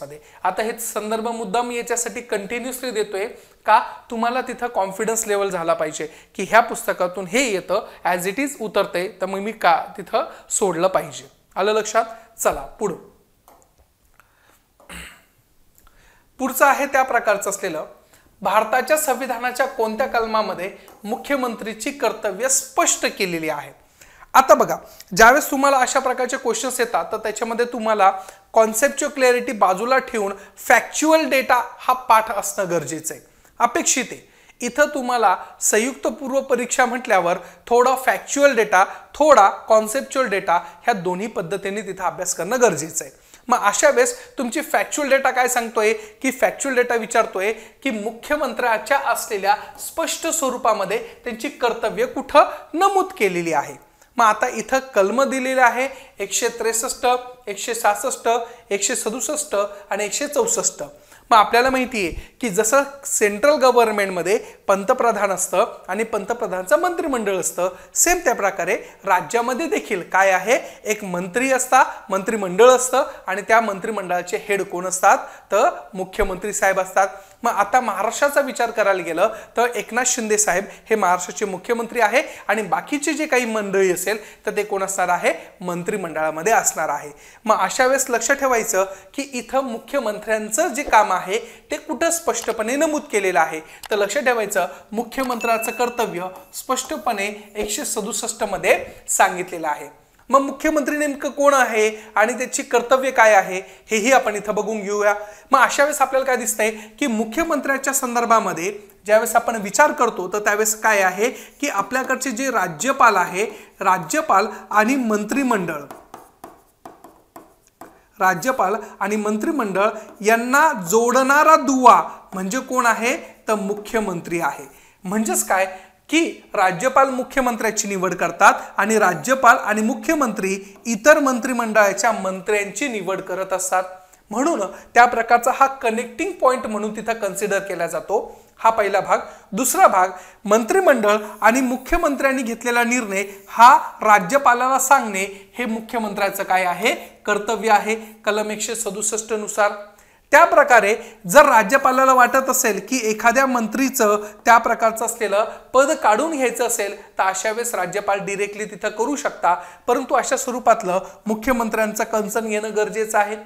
मध्ये आता हे संदर्भ मुद्दा मी याच्यासाठी कंटिन्युअसली देतोय का तुम्हाला तिथं कॉन्फिडन्स लेवल झाला पाहिजे की ह्या पुस्तकातून हे येतं ऍज इट इज उतरते तर मग मी का तिथं सोडलं पाहिजे आलं लक्षात चला पुढं पुढचं आहे त्या प्रकारचं असलेलं भारताच्या संविधानाच्या कोणत्या कलमामध्ये मुख्यमंत्रीची कर्तव्य स्पष्ट केलेली आहेत आता बघा ज्यावेळेस तुम्हाला अशा प्रकारचे क्वेश्चन्स येतात तर त्याच्यामध्ये तुम्हाला कॉन्सेप्च्युअल क्लॅरिटी बाजूला ठेवून फॅक्च्युअल डेटा हा पाठ असणं गरजेचं आहे अपेक्षित आहे इथं तुम्हाला संयुक्त पूर्व परीक्षा म्हटल्यावर थोडा फॅक्च्युअल डेटा थोडा कॉन्सेप्च्युअल डेटा ह्या दोन्ही पद्धतीने तिथं अभ्यास करणं गरजेचं आहे मग अशा वेळेस तुमची फॅक्च्युअल डेटा काय सांगतोय की फॅक्च्युअल डेटा विचारतोय की मुख्यमंत्र्याच्या असलेल्या स्पष्ट स्वरूपामध्ये त्यांची कर्तव्य कुठं नमूद केलेली आहे मग आता इथं कलम दिलेले आहे एकशे त्रेसष्ट एकशे सहासष्ट एकशे सदुसष्ट आणि एकशे चौसष्ट मग आपल्याला माहिती आहे की जसं सेंट्रल गव्हर्नमेंटमध्ये पंतप्रधान असतं आणि पंतप्रधानचं मंत्रिमंडळ असतं सेम त्या प्रकारे राज्यामध्ये देखील काय आहे एक मंत्री असता मंत्रिमंडळ असतं आणि त्या मंत्रिमंडळाचे हेड कोण असतात तर मुख्यमंत्री साहेब असतात मग आता महाराष्ट्राचा विचार करायला गेलं तर एकनाथ शिंदे साहेब हे महाराष्ट्राचे मुख्यमंत्री आहे आणि बाकीचे जे काही मंडळी असेल तर ते कोण असणार आहे मंत्रिमंडळामध्ये असणार आहे मग अशा वेळेस लक्ष ठेवायचं की इथं मुख्यमंत्र्यांचं जे काम आहे ते कुठं स्पष्टपणे नमूद केलेलं आहे तर लक्ष ठेवायचं मुख्यमंत्र्याचं कर्तव्य स्पष्टपणे एकशे सदुसष्टमध्ये सांगितलेलं आहे मग मुख्यमंत्री नेमकं कोण आहे आणि त्याची कर्तव्य काय आहे हेही आपण इथं बघून घेऊया मग अशा वेळेस आपल्याला काय दिसतंय की मुख्यमंत्र्याच्या संदर्भामध्ये ज्यावेळेस आपण विचार करतो तर त्यावेळेस काय आहे की आपल्याकडचे जे राज्यपाल आहे राज्यपाल आणि मंत्रिमंडळ राज्यपाल आणि मंत्रिमंडळ यांना जोडणारा दुवा म्हणजे कोण आहे तर मुख्यमंत्री आहे म्हणजेच काय की राज्यपाल मुख्यमंत्र्याची निवड करतात आणि राज्यपाल आणि मुख्यमंत्री इतर मंत्रिमंडळाच्या मंत्र्यांची निवड करत असतात म्हणून त्या प्रकारचा हा कनेक्टिंग पॉईंट म्हणून तिथं कन्सिडर केला जातो हा पहिला भाग दुसरा भाग मंत्रिमंडळ आणि मुख्यमंत्र्यांनी घेतलेला निर्णय हा राज्यपालाला सांगणे हे मुख्यमंत्र्याचं काय आहे कर्तव्य आहे कलम एकशे सदुसष्टनुसार नुसार त्या प्रकारे जर राज्यपालाला वाटत असेल की एखाद्या मंत्रीचं त्या प्रकारचं असलेलं पद काढून घ्यायचं असेल तर अशा वेळेस राज्यपाल डिरेक्टली तिथं करू शकता परंतु अशा स्वरूपातलं मुख्यमंत्र्यांचं कन्सर्न घेणं गरजेचं आहे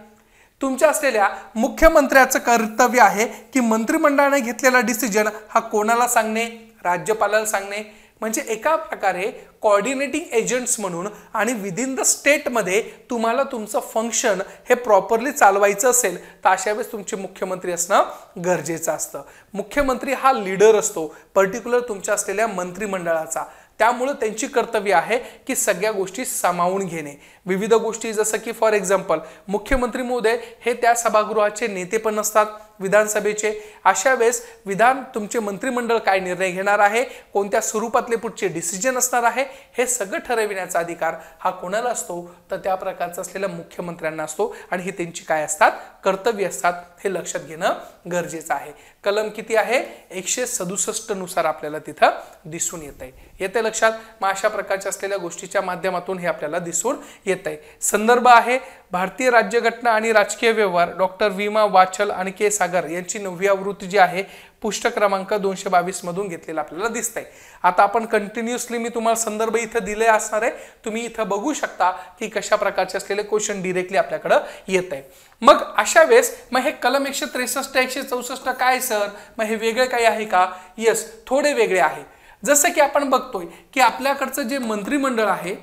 तुमच्या असलेल्या मुख्यमंत्र्याचं कर्तव्य आहे की मंत्रिमंडळाने घेतलेला डिसिजन हा कोणाला सांगणे राज्यपालाला सांगणे म्हणजे एका प्रकारे कॉर्डिनेटिंग एजंट्स म्हणून आणि विदिन द स्टेटमध्ये तुम्हाला तुमचं फंक्शन हे प्रॉपरली चालवायचं असेल तर अशा वेळेस तुमचे मुख्यमंत्री असणं गरजेचं असतं मुख्यमंत्री हा लीडर असतो पर्टिक्युलर तुमच्या असलेल्या मंत्रिमंडळाचा त्यामुळं त्यांची कर्तव्य आहे की सगळ्या गोष्टी सामावून घेणे विविध गोष्टी जसं की फॉर एक्झाम्पल मुख्यमंत्री महोदय हे त्या सभागृहाचे नेते पण असतात विधानसभेचे अशा वेळेस विधान तुमचे मंत्रिमंडळ काय निर्णय घेणार आहे कोणत्या स्वरूपातले पुढचे डिसिजन असणार आहे हे सगळं ठरविण्याचा अधिकार हा कोणाला असतो तर त्या प्रकारचा असलेल्या मुख्यमंत्र्यांना असतो आणि हे त्यांची काय असतात कर्तव्य असतात हे लक्षात घेणं गरजेचं आहे कलम किती आहे एकशे सदुसष्टनुसार आपल्याला तिथं दिसून येत आहे येते लक्षात मग अशा प्रकारच्या असलेल्या गोष्टीच्या माध्यमातून हे आपल्याला दिसून येत येत आहे संदर्भ आहे भारतीय राज्यघटना आणि राजकीय व्यवहार डॉक्टर विमा वाचल आणि के सागर यांची नववी आवृत्ती जी आहे पुस्तक क्रमांक दोनशे बावीस मधून घेतलेला आपल्याला दिसत आहे आता आपण कंटिन्युअसली मी तुम्हाला संदर्भ इथं दिले असणार आहे तुम्ही इथं बघू शकता की कशा प्रकारचे असलेले क्वेश्चन डिरेक्टली आपल्याकडे येत आहे मग अशा वेळेस मग हे कलम एकशे त्रेसष्ट एकशे चौसष्ट काय सर मग हे वेगळे काही आहे का येस थोडे वेगळे आहे जसं की आपण बघतोय की आपल्याकडचं जे मंत्रिमंडळ आहे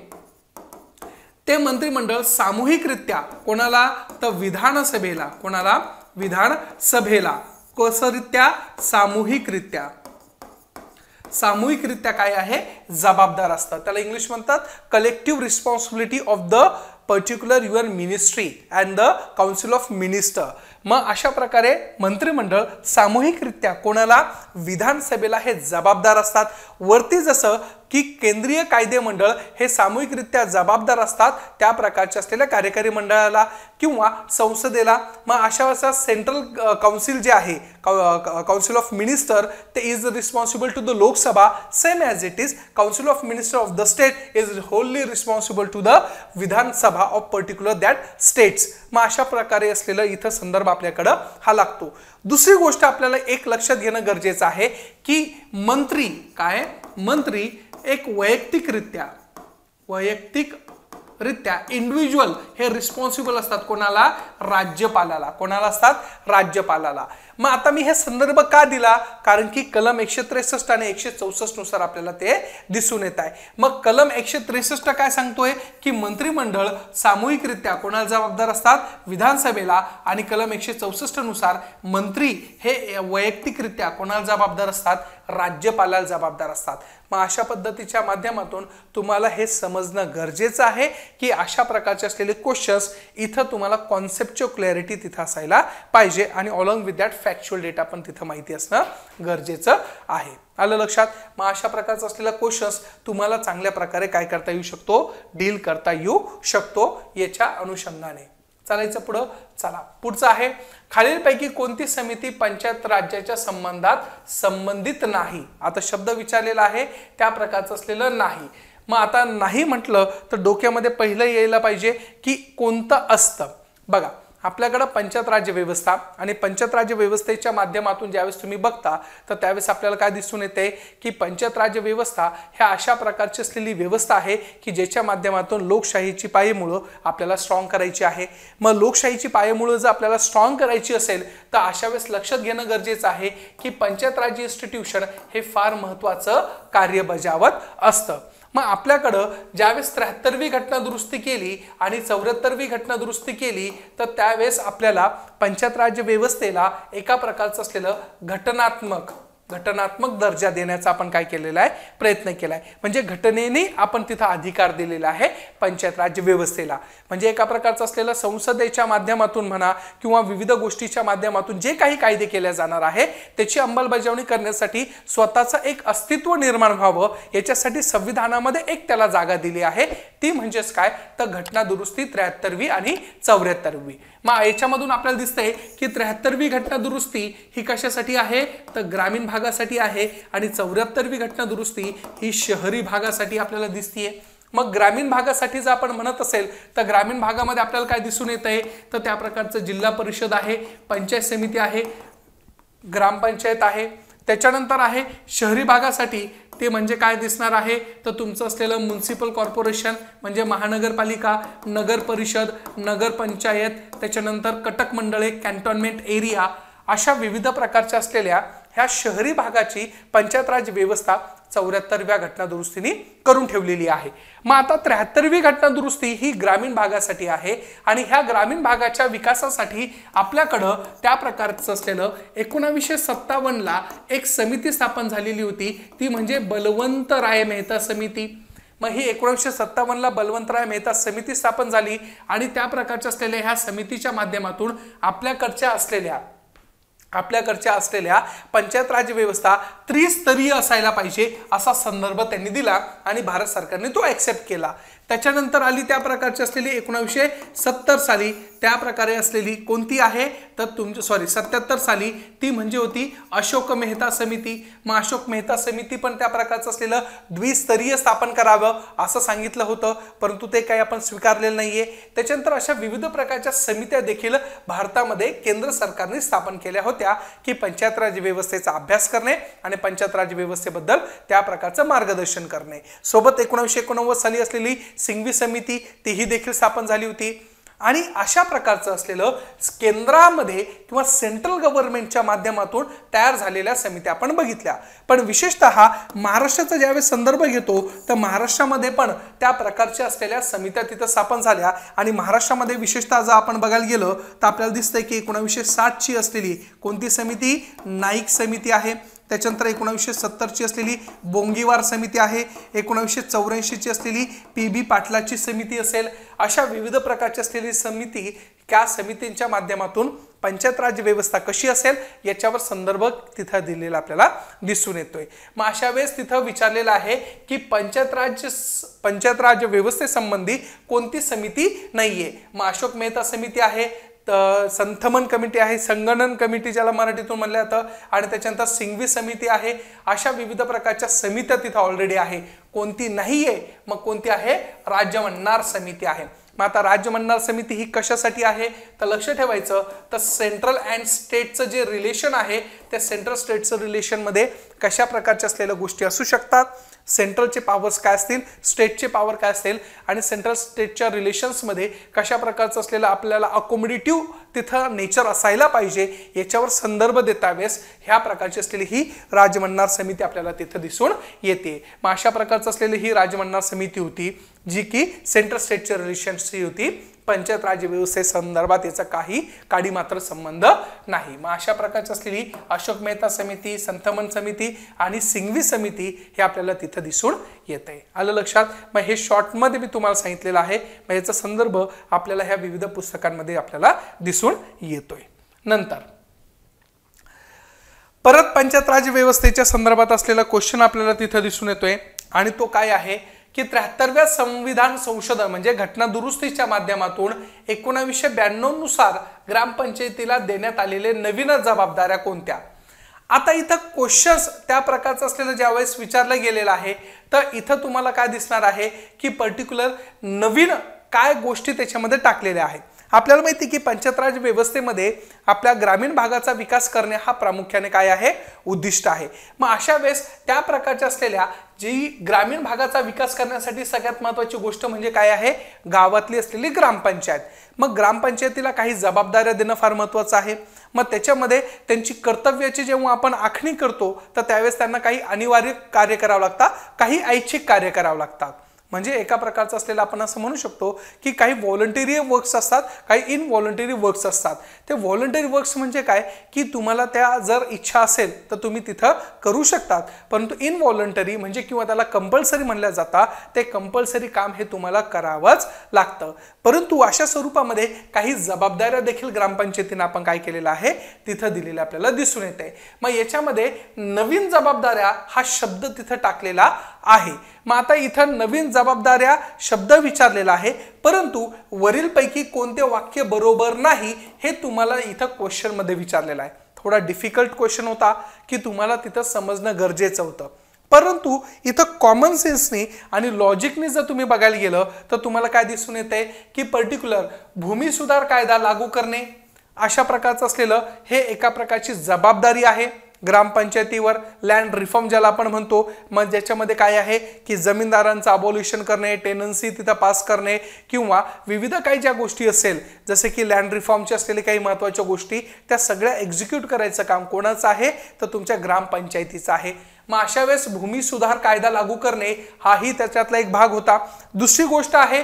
ते मंत्रिमंडळ सामूहिकरित्या कोणाला तर विधानसभेला कोणाला विधानसभेला कसरित्या सामूहिकरित्या सामूहिकरित्या काय आहे जबाबदार असतात त्याला इंग्लिश म्हणतात collective responsibility of the particular your ministry and the council of minister मग अशा प्रकारे मंत्रिमंडळ सामूहिकरित्या कोणाला विधानसभेला हे जबाबदार असतात वरती जसं की केंद्रीय कायदे मंडळ हे सामूहिकरित्या जबाबदार असतात त्या प्रकारच्या असलेल्या कार्यकारी मंडळाला किंवा संसदेला मग अशा वेळेस सेंट्रल काउन्सिल जे आहे काउन्सिल ऑफ मिनिस्टर ते is responsible to the Lok Sabha same as it is council of minister of the state is wholly responsible to the Vidhan Sabha of particular that states मग अशा प्रकारे असलेलं इथं संदर्भ आपल्याकडं हा लागतो दुसरी गोष्ट आपल्याला एक लक्षात घेणं गरजेचं आहे की मंत्री काय मंत्री एक वैयक्तिकरित्या वैयक्तिकरित्या इंडिव्हिज्युअल हे रिस्पॉन्सिबल असतात कोणाला राज्यपालाला कोणाला असतात राज्यपालाला मग आता मी हे संदर्भ का दिला कारण की कलम एकशे त्रेसष्ट आणि एकशे चौसष्ट नुसार आपल्याला ते दिसून येत आहे मग कलम एकशे त्रेसष्ट काय सांगतोय की मंत्रिमंडळ सामूहिकरित्या कोणाला जबाबदार असतात विधानसभेला आणि कलम एकशे चौसष्ट नुसार मंत्री हे वैयक्तिकरित्या कोणाला जबाबदार असतात राज्यपालाला जबाबदार असतात मग अशा पद्धतीच्या माध्यमातून तुम्हाला हे समजणं गरजेचं आहे की अशा प्रकारचे असलेले क्वेश्चन्स इथं तुम्हाला कॉन्सेप्टची क्लॅरिटी तिथं असायला पाहिजे आणि along with that factual data पण तिथं माहिती असणं गरजेचं आहे आलं लक्षात मग अशा प्रकारचं असलेला क्वेश्चन्स तुम्हाला चांगल्या प्रकारे काय करता येऊ शकतो डील करता येऊ शकतो याच्या अनुषंगाने चालायचं पुढं चला पुढचं आहे खालीलपैकी कोणती समिती पंचायत राज्याच्या संबंधात संबंधित नाही आता शब्द विचारलेला आहे त्या प्रकारचं असलेलं नाही मग आता नाही म्हटलं तर डोक्यामध्ये पहिलं यायला पाहिजे की कोणतं असतं बघा आपल्याकडं पंचायत राज्य व्यवस्था आणि पंचायत राज्य व्यवस्थेच्या माध्यमातून ज्यावेळेस तुम्ही बघता तर त्यावेळेस आपल्याला काय दिसून येते की पंचायत राज्य व्यवस्था ह्या अशा प्रकारची असलेली व्यवस्था आहे की ज्याच्या माध्यमातून लोकशाहीची पायेमुळं आपल्याला स्ट्रॉंग करायची आहे मग लोकशाहीची पायेमुळं जर आपल्याला स्ट्रॉंग करायची असेल तर अशा वेळेस लक्षात घेणं गरजेचं आहे की पंचायत राज्य इन्स्टिट्यूशन हे फार महत्त्वाचं कार्य बजावत असतं मग आपल्याकडं ज्यावेळेस त्र्याहत्तरवी घटना दुरुस्ती केली आणि चौऱ्याहत्तरवी घटना दुरुस्ती केली तर त्यावेळेस आपल्याला पंचायत राज्य व्यवस्थेला एका प्रकारचं असलेलं घटनात्मक घटनात्मक दर्जा देण्याचा आपण काय केलेला आहे प्रयत्न केला आहे म्हणजे घटनेने आपण तिथं अधिकार दिलेला आहे पंचायत राज्य व्यवस्थेला म्हणजे एका प्रकारचं असलेलं संसदेच्या माध्यमातून म्हणा किंवा विविध गोष्टीच्या माध्यमातून जे काही कायदे केले जाणार आहे त्याची अंमलबजावणी करण्यासाठी स्वतःचं एक अस्तित्व निर्माण व्हावं याच्यासाठी संविधानामध्ये एक त्याला जागा दिली आहे ती म्हणजेच काय तर घटना दुरुस्ती त्र्याहत्तरवी आणि चौऱ्याहत्तरवी मग याच्यामधून आपल्याला दिसतंय की त्र्याहत्तरवी घटना दुरुस्ती ही कशासाठी आहे तर ग्रामीण भागासाठी आहे आणि चौऱ्याहत्तरवी घटना दुरुस्ती ही शहरी भागासाठी आपल्याला दिसतीये मग ग्रामीण भागासाठी जर आपण म्हणत असेल तर ग्रामीण भागामध्ये आपल्याला काय दिसून येत आहे तर त्या प्रकारचं जिल्हा परिषद आहे पंचायत समिती आहे ग्रामपंचायत आहे त्याच्यानंतर आहे शहरी भागासाठी ते म्हणजे काय दिसणार आहे तर तुमचं असलेलं म्युन्सिपल कॉर्पोरेशन म्हणजे महानगरपालिका नगर परिषद नगरपंचायत त्याच्यानंतर कटक मंडळे कॅन्टॉनमेंट एरिया अशा विविध प्रकारच्या असलेल्या ह्या शहरी भागाची पंचायत राज व्यवस्था चौऱ्याहत्तरव्या घटनादुरुस्तीने करून ठेवलेली आहे मग आता त्र्याहत्तरवी घटनादुरुस्ती ही ग्रामीण भागासाठी आहे आणि ह्या ग्रामीण भागाच्या विकासासाठी आपल्याकडं त्या प्रकारचं असलेलं एकोणावीसशे सत्तावन्नला एक समिती स्थापन झालेली होती ती म्हणजे बलवंत राय मेहता समिती मग ही एकोणीसशे सत्तावन्नला बलवंतराय मेहता समिती स्थापन झाली आणि त्या प्रकारच्या असलेल्या ह्या समितीच्या माध्यमातून आपल्याकडच्या असलेल्या आपल्याकडच्या असलेल्या पंचायत राज व्यवस्था त्रिस्तरीय असायला पाहिजे असा संदर्भ त्यांनी दिला आणि भारत सरकारने तो ॲक्सेप्ट केला त्याच्यानंतर आली त्या प्रकारची असलेली एकोणावीसशे सत्तर साली त्या प्रकारे असलेली कोणती आहे तर तुमची सॉरी सत्याहत्तर साली ती म्हणजे होती अशोक मेहता समिती मग अशोक मेहता समिती पण त्या प्रकारचं असलेलं द्विस्तरीय स्थापन करावं असं सांगितलं होतं परंतु ते काही आपण स्वीकारलेलं नाही आहे त्याच्यानंतर अशा विविध प्रकारच्या समित्या देखील भारतामध्ये केंद्र सरकारने स्थापन केल्या होत्या की पंचायत राज व्यवस्थेचा अभ्यास करणे आणि पंचायत राज व्यवस्थेबद्दल त्या प्रकारचं मार्गदर्शन करणे सोबत एकोणीसशे एकोणनव्वद साली असलेली सिंगवी समिती तीही देखील स्थापन झाली होती आणि अशा प्रकारचं असलेलं केंद्रामध्ये किंवा सेंट्रल गव्हर्नमेंटच्या माध्यमातून तयार झालेल्या समित्या आपण बघितल्या पण विशेषत महाराष्ट्राचा ज्यावेळेस संदर्भ घेतो तर महाराष्ट्रामध्ये पण त्या प्रकारच्या असलेल्या समित्या तिथं स्थापन झाल्या आणि महाराष्ट्रामध्ये विशेषतः जर आपण बघायला गेलं तर आपल्याला दिसतंय की एकोणावीसशे साठची असलेली कोणती समिती नाईक समिती आहे त्याच्यानंतर एकोणावीसशे सत्तरची असलेली बोंगीवार समिती आहे एकोणावीसशे चौऱ्याऐंशीची असलेली पी बी पाटलाची समिती असेल अशा विविध प्रकारची असलेली समिती त्या समितींच्या माध्यमातून पंचायत राज व्यवस्था कशी असेल याच्यावर संदर्भ तिथं दिलेला आपल्याला दिसून येतोय मग अशा वेळेस तिथं विचारलेलं आहे की पंचायत राज्य पंचायत राज व्यवस्थेसंबंधी कोणती समिती नाहीये मग अशोक मेहता समिती आहे संथमन कमिटी आहे संगणन कमिटी ज्याला मराठीतून म्हणलं जातं आणि त्याच्यानंतर सिंगवी समिती आहे अशा विविध प्रकारच्या समित्या तिथं ऑलरेडी आहे कोणती नाही आहे मग कोणती आहे राज्य म्हणणार समिती आहे मग आता राज्य म्हणणार समिती ही कशासाठी आहे तर लक्ष ठेवायचं तर सेंट्रल अँड स्टेटचं जे रिलेशन आहे त्या सेंट्रल स्टेटचं रिलेशनमध्ये कशा प्रकारच्या असलेल्या गोष्टी असू शकतात सेंट्रलचे पॉवर्स काय असतील स्टेटचे पॉवर काय असतील आणि सेंट्रल स्टेटच्या रिलेशन्समध्ये कशा प्रकारचं असलेलं आपल्याला अकोमोडेटिव्ह तिथं नेचर असायला पाहिजे याच्यावर संदर्भ देतावेस ह्या प्रकारची असलेली ही राजमन्नार समिती आपल्याला तिथं दिसून येते मग अशा प्रकारचं असलेली ही राजमन्नार समिती होती जी की सेंट्रल स्टेटच्या रिलेशन्सची होती पंचायत राज्य संदर्भात याचा काही काडी मात्र संबंध नाही मग अशा प्रकारची असलेली अशोक मेहता समिती संथमन समिती आणि सिंघवी समिती हे आपल्याला तिथं दिसून येत आहे आलं लक्षात मग हे शॉर्टमध्ये मी तुम्हाला सांगितलेलं आहे मग याचा संदर्भ आपल्याला ह्या विविध पुस्तकांमध्ये आपल्याला दिसून येतोय नंतर परत पंचायत राज व्यवस्थेच्या संदर्भात असलेला क्वेश्चन आपल्याला तिथं दिसून येतोय आणि तो काय आहे की त्र्याहत्तरव्या संविधान संशोधन म्हणजे घटना दुरुस्तीच्या माध्यमातून एकोणावीसशे ब्याण्णव नुसार ग्रामपंचायतीला देण्यात आलेले नवीन जबाबदाऱ्या कोणत्या आता इथं क्वेश्चन्स त्या प्रकारचं असलेलं ज्यावेळेस विचारलं गेलेलं आहे तर इथं तुम्हाला काय दिसणार आहे की पर्टिक्युलर नवीन काय गोष्टी त्याच्यामध्ये टाकलेल्या आहेत आपल्याला माहिती की पंचायतराज व्यवस्थेमध्ये आपल्या ग्रामीण भागाचा विकास करणे हा प्रामुख्याने काय आहे उद्दिष्ट आहे मग अशा वेळेस त्या प्रकारच्या असलेल्या जी ग्रामीण भागाचा विकास करण्यासाठी सगळ्यात महत्त्वाची गोष्ट म्हणजे काय आहे गावातली असलेली ग्रामपंचायत मग ग्रामपंचायतीला काही जबाबदाऱ्या देणं फार महत्त्वाचं आहे मग त्याच्यामध्ये त्यांची कर्तव्याची जेव्हा आपण आखणी करतो तर त्यावेळेस त्यांना काही अनिवार्य कार्य करावं लागतात काही ऐच्छिक कार्य करावं लागतात म्हणजे एका प्रकारचं असलेलं आपण असं म्हणू शकतो की काही व्हॉलंटरी वर्क्स असतात काही इनव्हॉलंटरी वर्क्स असतात ते व्हॉलंटरी वर्क्स म्हणजे काय की तुम्हाला त्या जर इच्छा असेल तर तुम्ही तिथं करू शकतात परंतु इनव्हॉलंटरी म्हणजे किंवा त्याला कंपल्सरी म्हणल्या जाता ते कंपल्सरी काम हे तुम्हाला करावंच लागतं परंतु अशा स्वरूपामध्ये काही जबाबदाऱ्या देखील ग्रामपंचायतीनं आपण काय केलेलं आहे तिथं दिलेलं आपल्याला दिसून येते मग याच्यामध्ये नवीन जबाबदाऱ्या हा शब्द तिथं टाकलेला आहे मग आता इथं नवीन जबाबदाऱ्या शब्द विचारलेला आहे परंतु वरीलपैकी कोणते वाक्य बरोबर नाही हे तुम्हाला इथं क्वेश्चनमध्ये विचारलेलं आहे थोडा डिफिकल्ट क्वेश्चन होता की तुम्हाला तिथं समजणं गरजेचं होतं परंतु इथं कॉमन सेन्सनी आणि लॉजिकने जर तुम्ही बघायला गेलं तर तुम्हाला काय दिसून आहे की पर्टिक्युलर भूमी सुधार कायदा लागू करणे अशा प्रकारचं असलेलं हे एका प्रकारची जबाबदारी आहे ग्रामपंचायतीवर लँड रिफॉर्म ज्याला आपण म्हणतो मग ज्याच्यामध्ये काय आहे की जमीनदारांचं अबोल्युशन करणे टेनन्सी तिथं पास करणे किंवा विविध काही ज्या गोष्टी असेल जसे की लँड रिफॉर्मच्या असलेल्या काही महत्त्वाच्या गोष्टी त्या सगळ्या एक्झिक्यूट करायचं काम कोणाचं आहे तर तुमच्या ग्रामपंचायतीचं आहे मग अशा वेळेस भूमी सुधार कायदा लागू करणे हाही त्याच्यातला एक भाग होता दुसरी गोष्ट आहे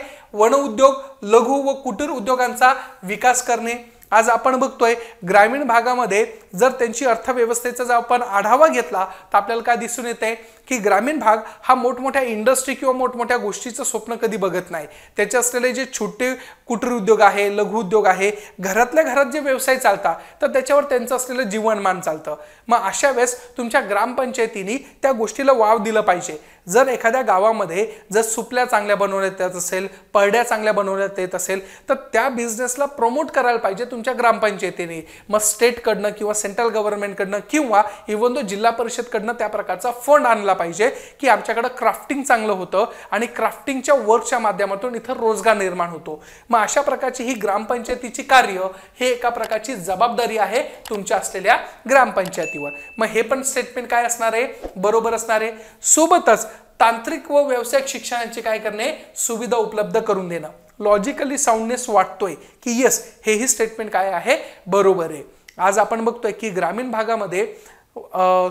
उद्योग लघु व कुटीर उद्योगांचा विकास करणे आज आपण बघतोय ग्रामीण भागामध्ये जर त्यांची अर्थव्यवस्थेचा जर आपण आढावा घेतला तर आपल्याला काय दिसून येते की ग्रामीण भाग हा मोठमोठ्या इंडस्ट्री किंवा मोठमोठ्या गोष्टीचं स्वप्न कधी बघत नाही त्याचे असलेले जे छोटे कुटीर उद्योग आहे लघु उद्योग आहे घरातल्या घरात जे व्यवसाय चालतात तर त्याच्यावर त्यांचं असलेलं जीवनमान चालतं मग अशा वेळेस तुमच्या ग्रामपंचायतीने त्या गोष्टीला वाव दिलं पाहिजे जर एखाद्या गावामध्ये जर सुपल्या चांगल्या बनवण्यात येत असेल पळड्या चांगल्या बनवण्यात येत असेल तर त्या बिझनेसला प्रमोट करायला पाहिजे तुमच्या ग्रामपंचायतीने मग स्टेटकडनं किंवा सेंट्रल गव्हर्नमेंटकडनं किंवा इव्हन तो जिल्हा परिषदकडनं त्या प्रकारचा फंड आणला पाहिजे की आमच्याकडं क्राफ्टिंग चांगलं होतं आणि क्राफ्टिंगच्या वर्कच्या माध्यमातून इथं रोजगार निर्माण होतो मग अशा प्रकारची ही ग्रामपंचायतीची कार्य हे एका प्रकारची जबाबदारी आहे तुमच्या असलेल्या ग्रामपंचायतीवर मग हे पण स्टेटमेंट काय असणार आहे बरोबर असणार आहे सोबतच तांत्रिक व व्यावसायिक शिक्षणाची काय करणे सुविधा उपलब्ध करून देणं लॉजिकली साऊंडनेस वाटतोय की यस हेही स्टेटमेंट काय आहे बरोबर आहे आज आपण बघतोय की ग्रामीण भागामध्ये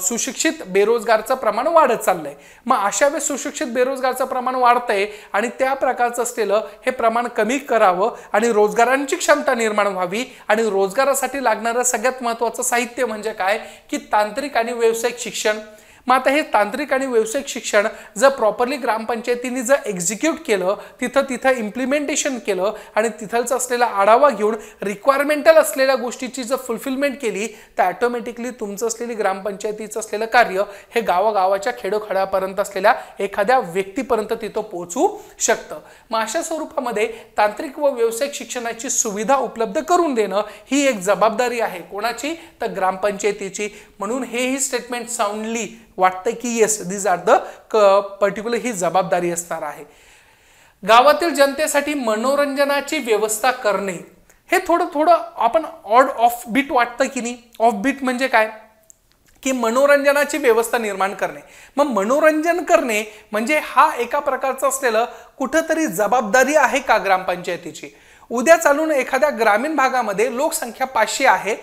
सुशिक्षित बेरोजगारचं प्रमाण वाढत चाललंय मग अशा वेळेस सुशिक्षित बेरोजगारचं प्रमाण वाढतंय आणि त्या प्रकारचं असलेलं हे प्रमाण कमी करावं आणि रोजगारांची क्षमता निर्माण व्हावी आणि रोजगारासाठी लागणारं सगळ्यात महत्त्वाचं साहित्य म्हणजे काय की तांत्रिक आणि व्यावसायिक शिक्षण मग आता हे तांत्रिक आणि व्यावसायिक शिक्षण जर प्रॉपरली ग्रामपंचायतीने जर एक्झिक्यूट केलं तिथं तिथं इम्प्लिमेंटेशन केलं आणि तिथलचं असलेला आढावा घेऊन रिक्वायरमेंटल असलेल्या गोष्टीची जर फुलफिलमेंट केली तर ॲटोमॅटिकली तुमचं असलेली ग्रामपंचायतीचं असलेलं कार्य हे गावागावाच्या खेडोखाड्यापर्यंत असलेल्या एखाद्या व्यक्तीपर्यंत तिथं पोहोचू शकतं मग अशा स्वरूपामध्ये तांत्रिक व व्यावसायिक शिक्षणाची सुविधा उपलब्ध करून देणं ही एक जबाबदारी आहे कोणाची तर ग्रामपंचायतीची म्हणून हेही स्टेटमेंट साऊंडली वाटतं की yes these are the particular ही जबाबदारी असणार आहे गावातील जनतेसाठी मनोरंजनाची व्यवस्था करणे हे थोडं थोडं आपण ऑड ऑफ बीट वाटतं की नाही ऑफ बीट म्हणजे काय की मनोरंजनाची व्यवस्था निर्माण करणे मग मनोरंजन करणे म्हणजे हा एका प्रकारचा असलेलं कुठंतरी जबाबदारी आहे का ग्रामपंचायतीची उद्या चालून एखाद्या ग्रामीण भागामध्ये लोकसंख्या पाचशे आहे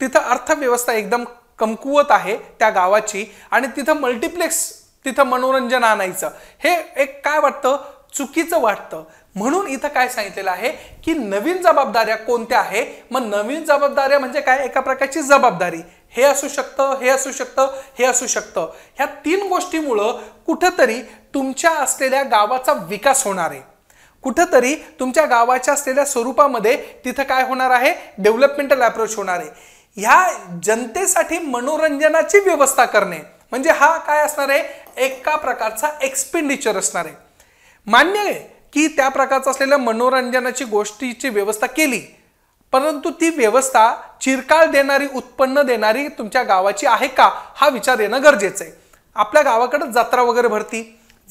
तिथं अर्थव्यवस्था एकदम कमकुवत आहे त्या गावाची आणि तिथं मल्टिप्लेक्स तिथं मनोरंजन आणायचं हे एक काय वाटतं चुकीचं वाटतं म्हणून इथं काय सांगितलेलं आहे की नवीन जबाबदाऱ्या कोणत्या आहे मग नवीन जबाबदाऱ्या म्हणजे काय एका प्रकारची जबाबदारी हे असू शकतं हे असू शकतं हे असू शकतं ह्या तीन गोष्टीमुळं कुठंतरी तुमच्या असलेल्या गावाचा विकास होणार आहे कुठंतरी तुमच्या गावाच्या असलेल्या स्वरूपामध्ये तिथं काय होणार आहे डेव्हलपमेंटल अप्रोच होणार आहे ह्या जनतेसाठी मनोरंजनाची व्यवस्था करणे म्हणजे हा काय असणार आहे एका प्रकारचा एक्सपेंडिचर असणार आहे मान्य आहे की त्या प्रकारचं असलेल्या मनोरंजनाची गोष्टीची व्यवस्था केली परंतु ती व्यवस्था चिरकाळ देणारी उत्पन्न देणारी तुमच्या गावाची आहे का हा विचार येणं गरजेचं आहे आपल्या गावाकडे जत्रा वगैरे भरती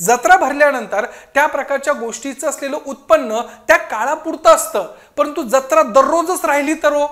जत्रा भरल्यानंतर त्या प्रकारच्या गोष्टीचं असलेलं उत्पन्न त्या काळापुरतं असतं परंतु जत्रा दररोजच राहिली तर हो.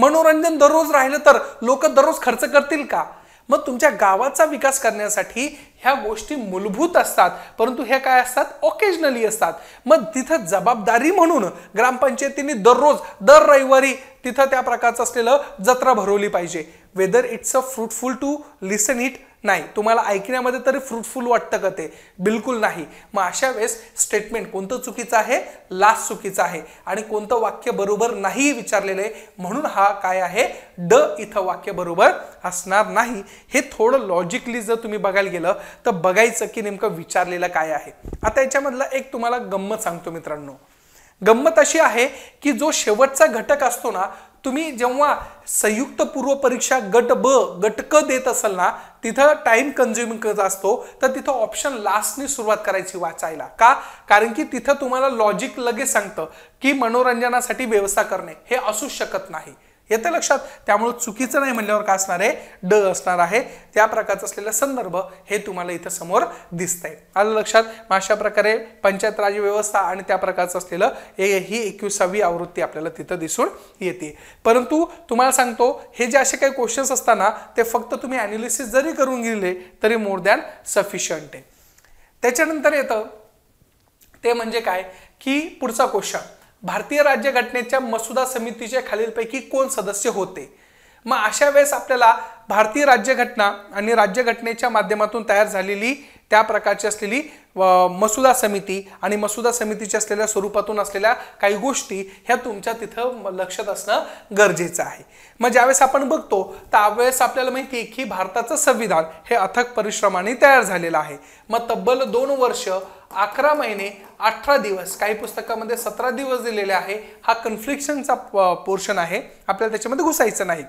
मनोरंजन दररोज राहिलं तर लोक दररोज खर्च करतील का मग तुमच्या गावाचा विकास करण्यासाठी ह्या गोष्टी मूलभूत असतात परंतु ह्या काय असतात ओकेजनली असतात मग तिथं जबाबदारी म्हणून ग्रामपंचायतीने दररोज दर रविवारी तिथं त्या प्रकारचं असलेलं जत्रा भरवली पाहिजे whether it's a fruitful to listen it नाही तुम्हाला ऐकण्यामध्ये तरी फ्रुटफुल वाटतं का ते बिलकुल नाही मग अशा वेळेस स्टेटमेंट कोणतं चुकीचं आहे लास्ट चुकीचं आहे आणि कोणतं वाक्य बरोबर नाही विचारलेलं आहे म्हणून हा काय आहे ड इथं वाक्य बरोबर असणार नाही हे थोडं लॉजिकली जर तुम्ही बघायला गेलं तर बघायचं की नेमकं विचारलेलं काय आहे आता याच्यामधलं एक तुम्हाला गंमत सांगतो मित्रांनो गंमत अशी आहे की जो शेवटचा घटक असतो ना तुम्ही जेव्हा संयुक्त पूर्व परीक्षा गट ब गट क देत असाल ना तिथं टाइम कन्झ्युमिंग असतो तर तिथं ऑप्शन लास्टने सुरुवात करायची वाचायला का कारण की तिथं तुम्हाला लॉजिक लगेच सांगतं की मनोरंजनासाठी व्यवस्था करणे हे असू शकत नाही येतं लक्षात त्यामुळं चुकीचं नाही म्हणल्यावर काय असणार आहे ड असणार आहे त्या प्रकारचं असलेला संदर्भ हे तुम्हाला इथं समोर दिसतंय आलं लक्षात मग अशा प्रकारे पंचायत राज व्यवस्था आणि त्या प्रकारचं असलेलं हे ही एकविसावी आवृत्ती आपल्याला तिथं दिसून येते परंतु तुम्हाला सांगतो हे जे असे काही क्वेश्चन्स असताना ते फक्त तुम्ही ॲनालिसिस जरी करून गेले तरी मोर दॅन सफिशियंट आहे त्याच्यानंतर येतं ते म्हणजे काय की पुढचा क्वेश्चन भारतीय राज्यघटनेच्या मसुदा समितीच्या खालीलपैकी कोण सदस्य होते मग अशा वेळेस आपल्याला भारतीय राज्यघटना आणि राज्यघटनेच्या माध्यमातून तयार झालेली त्या प्रकारची असलेली मसुदा समिती आणि मसुदा समितीच्या असलेल्या स्वरूपातून असलेल्या काही गोष्टी ह्या तुमच्या तिथं लक्षात असणं गरजेचं आहे मग ज्यावेळेस आपण बघतो त्यावेळेस आपल्याला माहिती आहे की भारताचं संविधान हे अथक परिश्रमाने तयार झालेलं आहे मग तब्बल दोन वर्ष अकरा महिने अठरा दिवस काही पुस्तकामध्ये सतरा दिवस दिलेले आहे हा कन्फ्लिक्शनचा पोर्शन आहे आपल्याला त्याच्यामध्ये घुसायचं नाही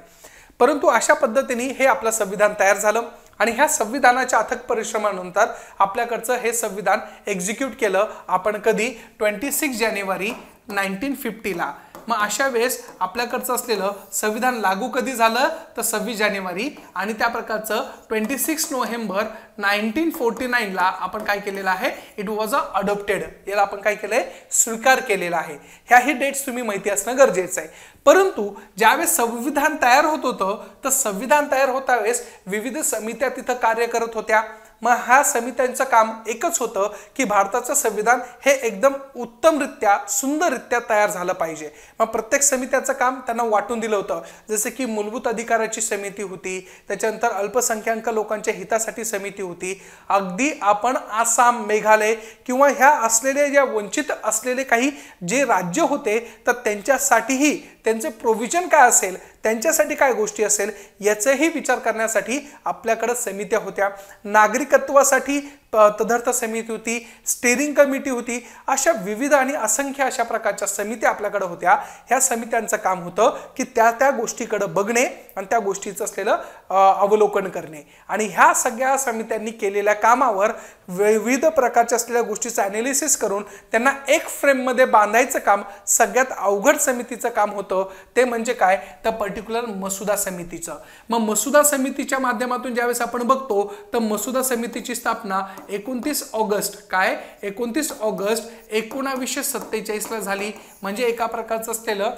परंतु अशा पद्धतीने हे आपलं संविधान तयार झालं आणि ह्या संविधानाच्या अथक परिश्रमानंतर आपल्याकडचं हे संविधान एक्झिक्यूट केलं आपण कधी ट्वेंटी सिक्स जानेवारी नाईन्टीन फिफ्टीला मग अशा वेळेस आपल्याकडचं असलेलं संविधान लागू कधी झालं तर सव्वीस जानेवारी आणि त्या प्रकारचं twenty six November nineteen forty नाईनला आपण काय केलेलं आहे इट वॉज अ अडॉप्टेड याला आपण काय केलं स्वीकार केलेला आहे ह्याही डेट्स तुम्ही माहिती असणं गरजेचं आहे परंतु ज्यावेळेस संविधान तयार होत होतं तर संविधान तयार होता वेळेस विविध समित्या तिथं कार्य करत होत्या मग ह्या समित्यांचं काम एकच होतं की भारताचं संविधान हे एकदम उत्तमरित्या सुंदररित्या तयार झालं पाहिजे मग प्रत्येक समित्याचं काम त्यांना वाटून दिलं होतं जसं की मूलभूत अधिकाराची समिती होती त्याच्यानंतर अल्पसंख्याक लोकांच्या हितासाठी समिती होती अगदी आपण आसाम मेघालय किंवा ह्या असलेल्या ज्या वंचित असलेले काही जे राज्य होते तर त्यांच्यासाठीही त्यांचे प्रोव्हिजन काय असेल त्यांच्यासाठी काय गोष्टी असेल याचाही विचार करण्यासाठी आपल्याकडे समित्या होत्या नागरिकत्वासाठी तदर्थ समिती होती स्टेरिंग कमिटी होती अशा विविध आणि असंख्य अशा प्रकारच्या समित्या आपल्याकडे होत्या ह्या समित्यांचं काम होतं की त्या त्या गोष्टीकडं बघणे आणि त्या गोष्टीचं असलेलं अवलोकन करणे आणि ह्या सगळ्या समित्यांनी केलेल्या कामावर विविध प्रकारच्या असलेल्या गोष्टीचं ॲनालिसिस करून त्यांना एक फ्रेममध्ये बांधायचं काम सगळ्यात अवघड समितीचं काम होतं ते म्हणजे काय तर पर्टिक्युलर मसुदा समितीचं मग मसुदा समितीच्या माध्यमातून ज्यावेळेस आपण बघतो तर मसुदा समितीची स्थापना एकोणतीस ऑगस्ट काय एकोणतीस ऑगस्ट एकोणावीसशे सत्तेचाळीसला झाली म्हणजे एका प्रकारचं असलेलं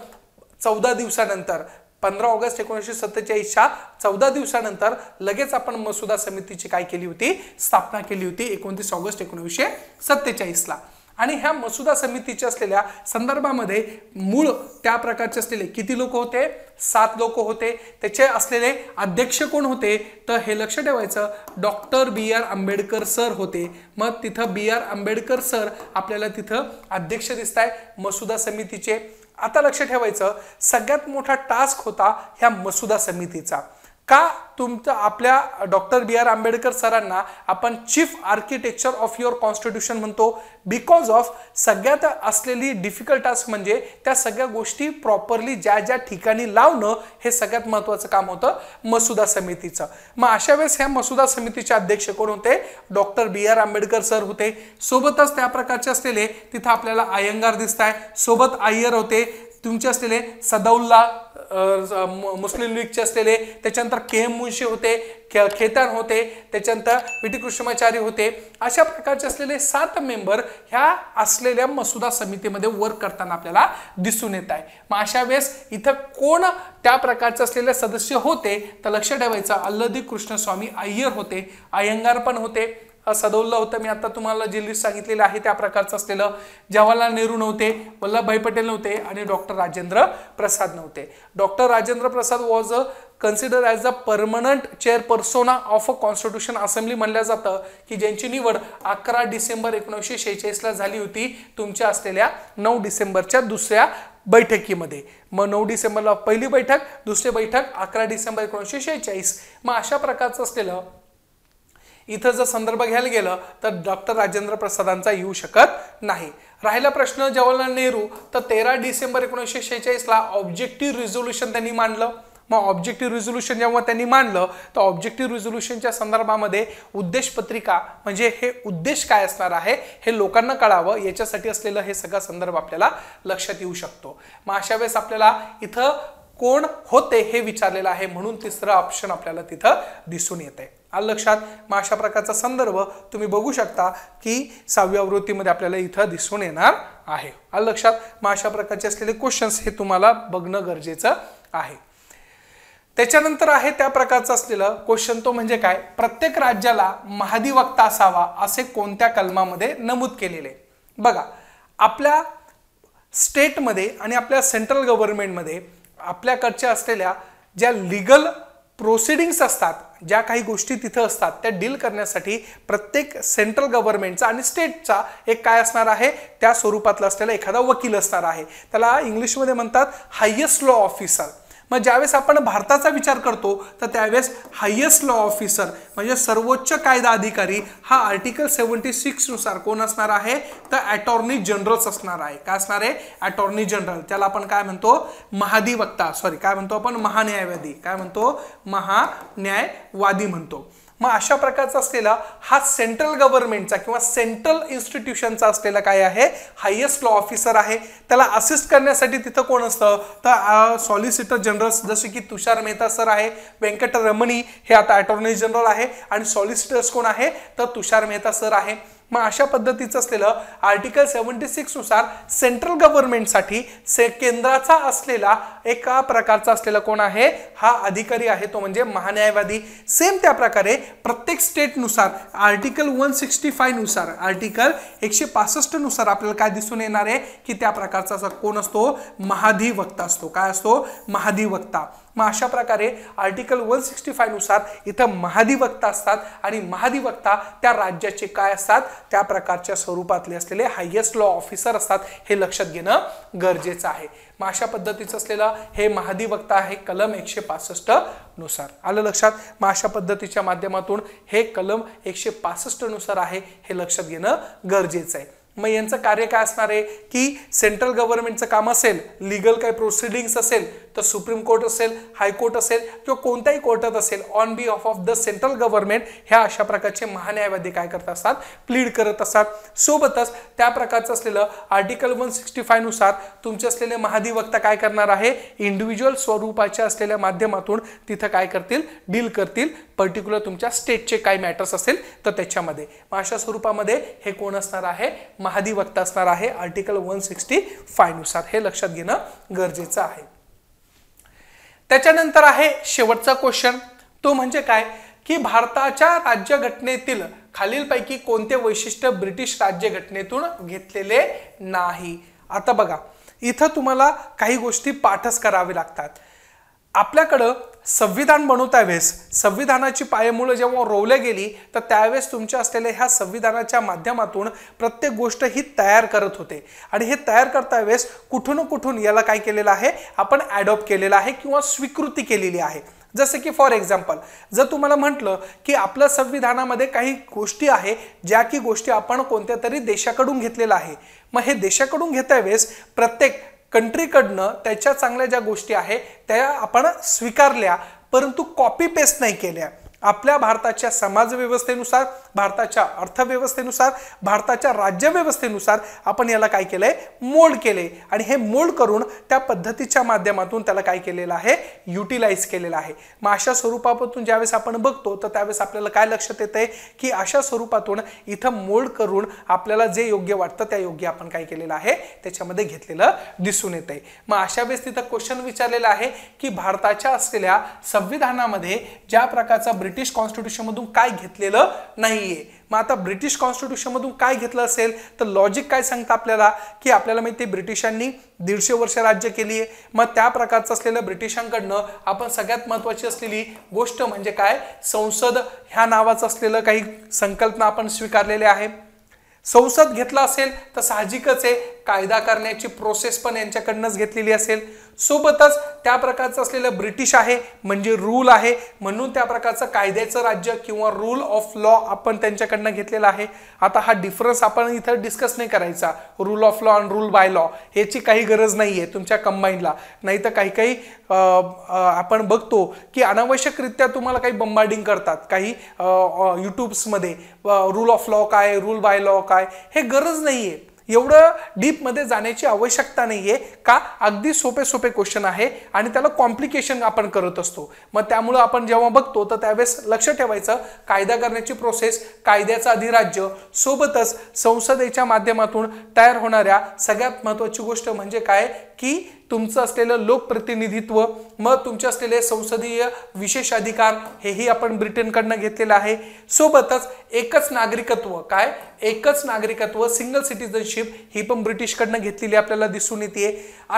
चौदा दिवसानंतर पंधरा ऑगस्ट एकोणीसशे सत्तेचाळीसच्या चौदा दिवसानंतर लगेच आपण मसुदा समितीची काय केली होती स्थापना केली होती एकोणतीस ऑगस्ट एकोणीसशे सत्तेचाळीसला आणि ह्या मसुदा समितीच्या असलेल्या संदर्भामध्ये मूळ त्या प्रकारचे असलेले किती लोक होते सात लोक होते त्याचे असलेले अध्यक्ष कोण होते तर हे लक्ष ठेवायचं doctor B R Ambedkar sir होते मग तिथं बी आर आंबेडकर सर आपल्याला तिथं अध्यक्ष दिसत आहे मसुदा समितीचे आता लक्ष ठेवायचं सगळ्यात मोठा टास्क होता ह्या मसुदा समितीचा का तुमचं आपल्या डॉक्टर बी आर आंबेडकर सरांना आपण chief architecture of your constitution म्हणतो बिकॉज ऑफ सगळ्यात असलेली डिफिकल्ट टास्क म्हणजे त्या सगळ्या गोष्टी प्रॉपरली ज्या ज्या ठिकाणी लावणं हे सगळ्यात महत्त्वाचं काम होतं मसुदा समितीचं मग अशा वेळेस ह्या मसुदा समितीचे अध्यक्ष कोण होते doctor B R Ambedkar sir होते सोबतच त्या प्रकारचे असलेले तिथं आपल्याला आयंगार दिसत आहे सोबत आय्यर होते तुमचे असलेले सदौल्ला मुस्लिम लीगचे असलेले त्याच्यानंतर के एम मुंशी होते खे खेतान होते त्याच्यानंतर व्ही टी कृष्णमाचारी होते अशा प्रकारचे असलेले सात मेंबर ह्या असलेल्या मसुदा समितीमध्ये वर्क करताना आपल्याला दिसून येत आहे मग अशा वेळेस इथं कोण त्या प्रकारचे असलेले सदस्य होते तर लक्ष ठेवायचं अल्लदी कृष्णस्वामी अय्यर होते अय्यंगार पण होते सदवलं होतं मी आता तुम्हाला जे लिस्ट सांगितलेलं आहे त्या प्रकारचं असलेलं जवाहरलाल नेहरू नव्हते वल्लभभाई पटेल नव्हते आणि डॉक्टर राजेंद्र प्रसाद नव्हते doctor Rajendra Prasad was a consider as a permanent chairperson of a constitution assembly म्हणलं जातं की ज्यांची निवड अकरा डिसेंबर एकोणीसशे शेहेचाळीसला झाली होती तुमच्या असलेल्या नऊ डिसेंबरच्या दुसऱ्या बैठकीमध्ये मग नऊ डिसेंबरला पहिली बैठक दुसरी बैठक अकरा डिसेंबर एकोणीसशे शेहेचाळीस मग अशा प्रकारचं असलेलं इथं जर संदर्भ घ्यायला गेलं तर डॉक्टर राजेंद्र प्रसादांचा येऊ शकत नाही राहिला प्रश्न जवाहरलाल नेहरू तर तेरा डिसेंबर एकोणीसशे शेहेचाळीसला ऑब्जेक्टिव्ह रिझोल्युशन त्यांनी मांडलं मग ऑब्जेक्टिव्ह रिझोल्युशन जेव्हा त्यांनी मांडलं तर ऑब्जेक्टिव्ह रिझोल्युशनच्या संदर्भामध्ये उद्देश पत्रिका म्हणजे हे उद्देश काय असणार आहे हे लोकांना कळावं याच्यासाठी असलेलं हे सगळा संदर्भ आपल्याला लक्षात येऊ शकतो मग अशा वेळेस आपल्याला इथं कोण होते हे विचारलेलं आहे म्हणून तिसरं ऑप्शन आपल्याला तिथं दिसून येते लक्षात मग अशा प्रकारचा संदर्भ तुम्ही बघू शकता की सहाव्या आवृत्तीमध्ये आपल्याला इथं दिसून येणार आहे अ लक्षात मग अशा प्रकारचे असलेले क्वेश्चन्स हे तुम्हाला बघणं गरजेचं आहे त्याच्यानंतर आहे त्या प्रकारचं असलेलं क्वेश्चन तो म्हणजे काय प्रत्येक राज्याला महाधिवक्ता असावा असे कोणत्या कलमामध्ये नमूद केलेले बघा आपल्या स्टेटमध्ये आणि आपल्या सेंट्रल गव्हर्नमेंटमध्ये आपल्याकडच्या असलेल्या ज्या लिगल प्रोसिडिंग्स असतात ज्या काही गोष्टी तिथं असतात त्या डील करण्यासाठी प्रत्येक सेंट्रल गव्हर्नमेंटचा आणि स्टेटचा एक काय असणार आहे त्या स्वरूपातला असलेला एखादा वकील असणार आहे त्याला इंग्लिशमध्ये म्हणतात हायेस्ट लॉ ऑफिसर मग ज्यावेळेस आपण भारताचा विचार करतो तर त्यावेळेस हायेस्ट लॉ ऑफिसर म्हणजे सर्वोच्च कायदा अधिकारी हा आर्टिकल सेव्हन्टी नुसार कोण असणार आहे तर अटॉर्नी जनरल्स असणार आहे काय असणार आहे अटॉर्नी जनरल त्याला आपण काय म्हणतो महाधिवक्ता सॉरी काय म्हणतो आपण महान्यायवादी काय म्हणतो महान्यायवादी म्हणतो मग अशा प्रकारचा असलेला हा सेंट्रल गव्हर्नमेंटचा किंवा सेंट्रल इन्स्टिट्यूशनचा असलेला काय आहे हायेस्ट लॉ ऑफिसर आहे त्याला असिस्ट करण्यासाठी तिथं कोण असतं तर सॉलिसिटर जनरल जसे की तुषार मेहता सर आहे रमणी हे आता अटॉर्नी जनरल आहे आणि सॉलिसिटर्स कोण आहे तर तुषार मेहता सर आहे मग अशा पद्धतीचं असलेलं आर्टिकल सिक्स सिक्सनुसार सेंट्रल गव्हर्नमेंटसाठी से केंद्राचा असलेला एका प्रकारचा असलेला कोण आहे हा अधिकारी आहे तो म्हणजे महान्यायवादी सेम त्या प्रकारे प्रत्येक स्टेटनुसार आर्टिकल वन सिक्स्टी फायनुसार आर्टिकल एकशे पासष्टनुसार आपल्याला काय दिसून येणार आहे की त्या प्रकारचा असा कोण असतो महाधिवक्ता असतो काय असतो महाधिवक्ता मग अशा प्रकारे आर्टिकल वन सिक्स्टी फायनुसार इथं महाधिवक्ता असतात आणि महाधिवक्ता त्या राज्याचे काय असतात त्या प्रकारच्या स्वरूपातले असलेले हायेस्ट लॉ ऑफिसर असतात हे लक्षात घेणं गरजेचं आहे माशा अशा पद्धतीचं असलेलं हे महाधिवक्ता आहे कलम एकशे पासष्ट नुसार आलं लक्षात माशा अशा पद्धतीच्या माध्यमातून हे कलम एकशे पासष्ट नुसार आहे हे लक्षात घेणं गरजेचं आहे मग यांचं कार्य काय असणार आहे की सेंट्रल गव्हर्नमेंटचं काम असेल लिगल काही प्रोसिडिंग्स असेल तर सुप्रीम कोर्ट असेल हायकोर्ट असेल किंवा कोणत्याही कोर्टात असेल on behalf of the central government ह्या अशा प्रकारचे महान्यायवादी काय करत असतात प्लीड करत असतात सोबतच त्या प्रकारचं असलेलं आर्टिकल वन सिक्स्टी फायनुसार तुमचे असलेले महाधिवक्ता काय करणार आहे इंडिव्हिज्युअल स्वरूपाच्या असलेल्या माध्यमातून तिथं काय करतील डील करतील पर्टिक्युलर तुमच्या स्टेटचे काय मॅटर्स असेल तर त्याच्यामध्ये मग अशा स्वरूपामध्ये हे कोण असणार आहे महाधिवक्ता असणार आहे आर्टिकल वन सिक्स्टी फायनुसार हे लक्षात घेणं गरजेचं आहे त्याच्यानंतर आहे शेवटचा क्वेश्चन तो म्हणजे काय की भारताच्या राज्यघटनेतील खालीलपैकी कोणते वैशिष्ट्य ब्रिटिश राज्यघटनेतून घेतलेले नाही आता बघा इथं तुम्हाला काही गोष्टी पाठच करावे लागतात आपल्याकडं संविधान बनवता वेळेस संविधानाची पायमुळं जेव्हा रोवले गेली तर त्यावेळेस तुमच्या असलेल्या ह्या संविधानाच्या माध्यमातून प्रत्येक गोष्ट ही तयार करत होते आणि हे तयार करता वेळेस कुठून कुठून याला काय केलेलं आहे आपण ॲडॉप्ट केलेलं आहे किंवा स्वीकृती केलेली आहे जसं की फॉर एक्झाम्पल जर तुम्हाला म्हटलं की आपल्या संविधानामध्ये काही गोष्टी आहे ज्या की गोष्टी आपण कोणत्या तरी देशाकडून घेतलेल्या आहे मग हे देशाकडून घेता वेळेस प्रत्येक कंट्रीकडनं त्याच्या चांगल्या ज्या गोष्टी आहेत त्या आपण स्वीकारल्या परंतु कॉपी पेस्ट नाही केल्या आपल्या भारताच्या समाजव्यवस्थेनुसार भारताच्या अर्थव्यवस्थेनुसार भारताच्या राज्यव्यवस्थेनुसार आपण याला काय केलंय मोल्ड केले आणि हे मोल्ड करून त्या पद्धतीच्या माध्यमातून त्याला काय केलेलं आहे युटिलाइज केलेलं आहे मग अशा स्वरूपातून ज्यावेळेस आपण बघतो तर त्यावेळेस आपल्याला काय लक्षात येतं आहे की अशा स्वरूपातून इथं मोल्ड करून आपल्याला जे योग्य वाटतं त्या योग्य आपण काय केलेलं आहे त्याच्यामध्ये घेतलेलं दिसून येतं आहे मग अशा वेळेस तिथं क्वेश्चन विचारलेला आहे की भारताच्या असलेल्या संविधानामध्ये ज्या प्रकारचा ब्रिटिश कॉन्स्टिट्यूशनमधून काय घेतलेलं नाहीये मग आता ब्रिटिश कॉन्स्टिट्यूशनमधून काय घेतलं असेल तर लॉजिक काय सांगतं आपल्याला की आपल्याला माहिती ब्रिटिशांनी दीडशे वर्ष राज्य केली आहे मग त्या प्रकारचं असलेलं ब्रिटिशांकडनं आपण सगळ्यात महत्त्वाची असलेली गोष्ट म्हणजे काय संसद ह्या नावाचं असलेलं काही संकल्पना आपण स्वीकारलेल्या आहे संसद घेतला असेल तर साहजिकच आहे कायदा करण्याची प्रोसेस पण यांच्याकडनंच घेतलेली असेल सोबतच त्या प्रकारचं असलेलं ब्रिटिश आहे म्हणजे रूल आहे म्हणून त्या प्रकारचं कायद्याचं राज्य किंवा रूल ऑफ लॉ आपण त्यांच्याकडनं घेतलेला आहे आता हा डिफरन्स आपण इथं डिस्कस नाही करायचा रूल ऑफ लॉ आणि रूल बाय लॉ याची काही गरज नाही आहे तुमच्या कंबाईनला नाही तर काही काही आपण बघतो की अनावश्यकरित्या तुम्हाला काही बंबार्डिंग करतात काही युट्यूब्समध्ये रूल ऑफ लॉ काय रूल बाय लॉ काय हे गरज नाही आहे एवढं डीपमध्ये जाण्याची आवश्यकता नाही आहे का अगदी सोपे सोपे क्वेश्चन आहे आणि त्याला कॉम्प्लिकेशन आपण करत असतो मग त्यामुळं आपण जेव्हा बघतो तर त्यावेळेस लक्ष ठेवायचं कायदा करण्याची प्रोसेस कायद्याचं अधिराज्य सोबतच संसदेच्या माध्यमातून तयार होणाऱ्या सगळ्यात महत्त्वाची गोष्ट म्हणजे काय की तुमचं असलेलं लोकप्रतिनिधित्व मग तुमचे असलेले संसदीय विशेष अधिकार हेही आपण ब्रिटनकडनं घेतलेलं आहे सोबतच एकच नागरिकत्व काय एकच नागरिकत्व सिंगल सिटिझनशिप ही पण ब्रिटिशकडनं घेतलेली आपल्याला दिसून येते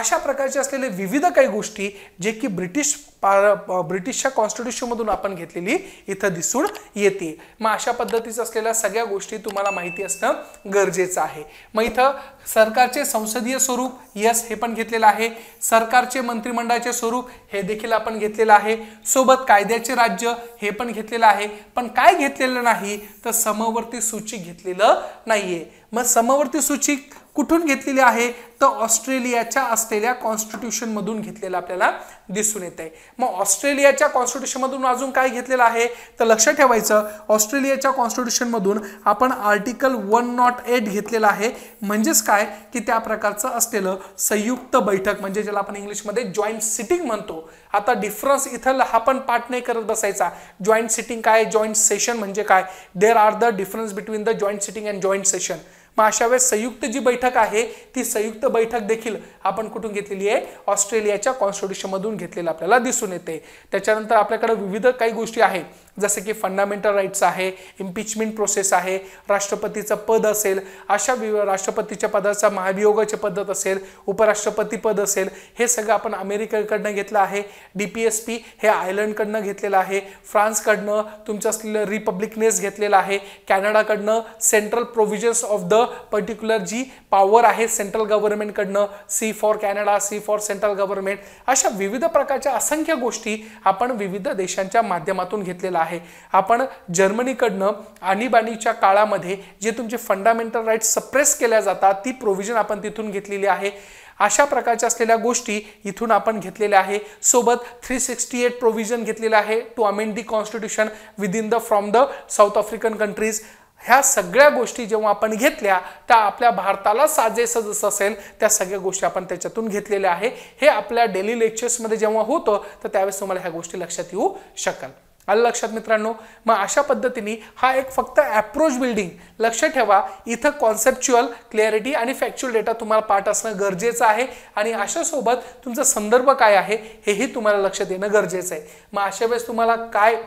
अशा प्रकारचे असलेले विविध काही गोष्टी जे की ब्रिटिश ब्रिटिशच्या कॉन्स्टिट्यूशनमधून आपण घेतलेली इथं दिसून येते मग अशा पद्धतीचं असलेल्या सगळ्या गोष्टी तुम्हाला माहिती असणं गरजेचं आहे मग इथं सरकारचे संसदीय स्वरूप यस हे पण घेतलेलं आहे सरकारचे मंत्रिमंडळाचे स्वरूप हे देखील आपण घेतलेलं आहे सोबत कायद्याचे राज्य हे पण घेतलेलं आहे पण काय घेतलेलं नाही तर समवर्ती सूची घेतलेलं नाहीये मग समवर्ती सूचिक कुठून घेतलेली आहे तर ऑस्ट्रेलियाच्या असलेल्या कॉन्स्टिट्यूशनमधून घेतलेलं आपल्याला दिसून येत आहे मग ऑस्ट्रेलियाच्या कॉन्स्टिट्यूशनमधून अजून काय घेतलेलं आहे तर लक्षात ठेवायचं ऑस्ट्रेलियाच्या कॉन्स्टिट्यूशनमधून आपण आर्टिकल वन नॉट एट घेतलेलं आहे म्हणजेच काय की त्या प्रकारचं असलेलं संयुक्त बैठक म्हणजे ज्याला आपण इंग्लिशमध्ये जॉईंट सिटिंग म्हणतो आता डिफरन्स इथं हा पण पाठ नाही करत बसायचा जॉईंट सिटिंग काय जॉईंट सेशन म्हणजे काय there are the difference between the joint sitting and joint session मग अशा वेळेस संयुक्त जी बैठक आहे ती संयुक्त बैठक देखील आपण कुठून घेतलेली आहे ऑस्ट्रेलियाच्या कॉन्स्टिट्युशनमधून घेतलेलं आपल्याला दिसून येते त्याच्यानंतर आपल्याकडे विविध काही गोष्टी आहेत जसं की फंडामेंटल राईट्स आहे इम्पिचमेंट प्रोसेस आहे राष्ट्रपतीचं पद असेल अशा वि राष्ट्रपतीच्या पदाचा महाभियोगाची पद्धत असेल उपराष्ट्रपती पद असेल हे सगळं आपण अमेरिकेकडनं घेतलं आहे डी पी एस पी हे आयर्लंडकडनं घेतलेलं आहे फ्रान्सकडनं तुमचं असलेलं रिपब्लिकनेस घेतलेलं आहे कॅनडाकडनं central provisions of the particular जी पॉवर आहे सेंट्रल गव्हर्नमेंटकडनं C for Canada C for central government अशा विविध प्रकारच्या असंख्य गोष्टी आपण विविध देशांच्या माध्यमातून घेतलेल्या आहे आपण जर्मनीकडनं आणीबाणीच्या काळामध्ये जे तुमचे फंडामेंटल राईट सप्रेस केल्या जातात ती प्रोव्हिजन आपण तिथून घेतलेली आहे अशा प्रकारच्या असलेल्या गोष्टी इथून आपण घेतलेल्या आहे सोबत थ्री सिक्स्टी एट प्रोव्हिजन घेतलेलं आहे to amend the constitution with in the from the South African countries ह्या सगळ्या गोष्टी जेव्हा आपण घेतल्या त्या आपल्या भारताला साजेस जसं असेल त्या सगळ्या गोष्टी आपण त्याच्यातून घेतलेल्या आहे हे आपल्या डेली लेक्चर्समध्ये जेव्हा होतं तर त्यावेळेस तुम्हाला ह्या गोष्टी लक्षात येऊ शकाल आलं लक्षात मित्रांनो मग अशा पद्धतीने हा एक फक्त ॲप्रोच बिल्डिंग लक्ष ठेवा इथं कॉन्सेप्च्युअल क्लॅरिटी आणि फॅक्च्युअल डेटा तुम्हाला पाठ असणं गरजेचं आहे आणि अशासोबत तुमचा संदर्भ काय आहे हेही तुम्हाला लक्षात येणं गरजेचं आहे मग अशा वेळेस तुम्हाला काय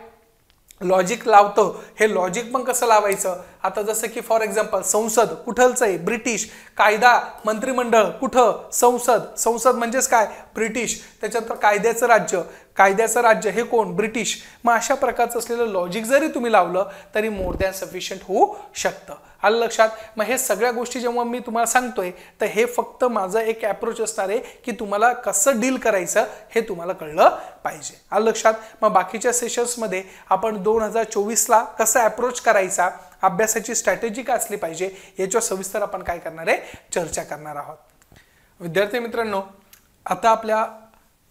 लॉजिक लावतं हे लॉजिक पण कसं लावायचं आता जसं की फॉर एक्झाम्पल संसद कुठलचं आहे ब्रिटिश कायदा मंत्रिमंडळ कुठं संसद संसद म्हणजेच काय ब्रिटिश त्याच्यानंतर कायद्याचं राज्य कायद्याचं राज्य हे कोण ब्रिटिश मग अशा प्रकारचं असलेलं लॉजिक जरी तुम्ही लावलं तरी मोर दॅन सफिशियंट होऊ शकतं आलं लक्षात मग हे सगळ्या गोष्टी जेव्हा मी तुम्हाला सांगतोय तर हे फक्त माझं एक ॲप्रोच असणार आहे की तुम्हाला कसं डील करायचं हे तुम्हाला कळलं पाहिजे आलं लक्षात मग बाकीच्या सेशन्समध्ये आपण दोन हजार चोवीसला कसं ॲप्रोच करायचा अभ्यासाची स्ट्रॅटेजी काय असली पाहिजे याच्यावर सविस्तर आपण काय करणार आहे चर्चा करणार आहोत विद्यार्थी मित्रांनो आता आपल्या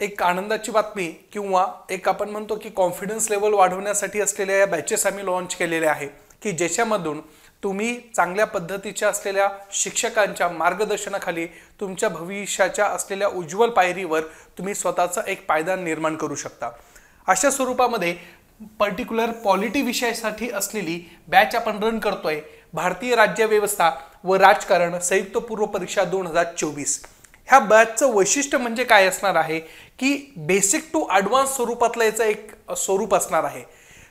एक आनंदाची बातमी किंवा एक आपण म्हणतो की कॉन्फिडन्स लेवल वाढवण्यासाठी असलेल्या या बॅचेस आम्ही लॉन्च केलेल्या आहे की ज्याच्यामधून तुम्ही चांगल्या पद्धतीच्या असलेल्या शिक्षकांच्या मार्गदर्शनाखाली तुमच्या भविष्याच्या असलेल्या उज्ज्वल पायरीवर तुम्ही स्वतःचा एक पायदान निर्माण करू शकता अशा स्वरूपामध्ये पर्टिक्युलर पॉलिटी विषयासाठी असलेली बॅच आपण रन करतोय भारतीय राज्यव्यवस्था व राजकारण संयुक्त पूर्व परीक्षा दोन हजार चोवीस ह्या बॅचचं वैशिष्ट्य म्हणजे काय असणार आहे की बेसिक टू ॲडव्हान्स स्वरूपातलं याचं एक स्वरूप असणार आहे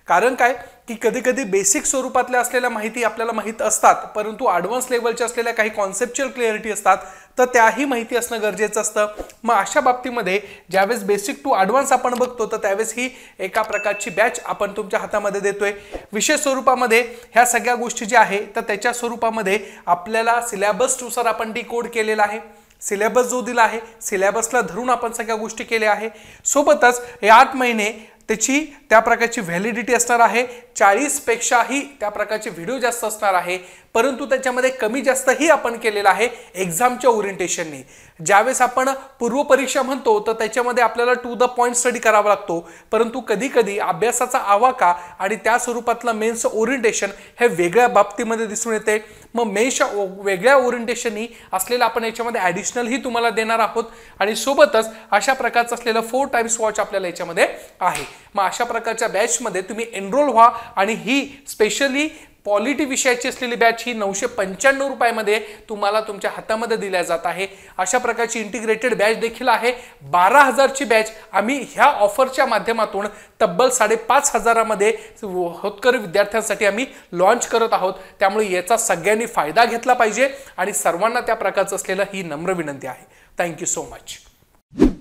कारण काय की कधी कधी बेसिक स्वरूपातल्या असलेल्या माहिती आपल्याला माहीत असतात परंतु ॲडव्हान्स लेवलच्या असलेल्या काही कॉन्सेप्च्युअल क्लिअरिटी असतात तर त्याही माहिती असणं गरजेचं असतं मग अशा बाबतीमध्ये ज्यावेळेस बेसिक टू ॲडव्हान्स आपण बघतो तर त्यावेळेस ही एका प्रकारची बॅच आपण तुमच्या हातामध्ये देतोय विशेष स्वरूपामध्ये ह्या सगळ्या गोष्टी ज्या आहे तर त्याच्या स्वरूपामध्ये आपल्याला सिलेबसनुसार आपण डी कोड केलेला आहे सिलेबस जो दिला आहे सिलेबसला धरून आपण सगळ्या गोष्टी केल्या आहे सोबतच हे आठ महिने त्याची त्या प्रकारची व्हॅलिडिटी असणार आहे चाळीसपेक्षाही त्या प्रकारचे व्हिडिओ जास्त असणार आहे परंतु त्याच्यामध्ये कमी जास्तही आपण केलेलं आहे एक्झामच्या ओरिएंटेशनने ज्यावेळेस आपण पूर्वपरीक्षा म्हणतो तर त्याच्यामध्ये आपल्याला टू द पॉईंट स्टडी करावा लागतो परंतु कधीकधी अभ्यासाचा आवाका आणि त्या स्वरूपातलं मेन्स ओरिएंटेशन हे वेगळ्या बाबतीमध्ये दिसून येते मग मेन्सच्या वेगळ्या ओरिएंटेशननी असलेलं आपण याच्यामध्ये ॲडिशनलही तुम्हाला देणार आहोत आणि सोबतच अशा प्रकारचं असलेलं फोर टाईम्स वॉच आपल्याला याच्यामध्ये आहे मग अशा प्रकारच्या बॅचमध्ये तुम्ही एनरोल व्हा आणि ही स्पेशली पॉलिटी विषयाची असलेली बॅच ही नऊशे पंच्याण्णव रुपयामध्ये तुम्हाला तुमच्या हातामध्ये दिल्या जात आहे अशा प्रकारची इंटिग्रेटेड बॅच देखील आहे बारा हजारची बॅच आम्ही ह्या ऑफरच्या माध्यमातून तब्बल साडेपाच हजारामध्ये होतकर विद्यार्थ्यांसाठी आम्ही लॉन्च करत आहोत त्यामुळे याचा सगळ्यांनी फायदा घेतला पाहिजे आणि सर्वांना त्या प्रकारचं असलेलं ही नम्र विनंती आहे थँक्यू सो मच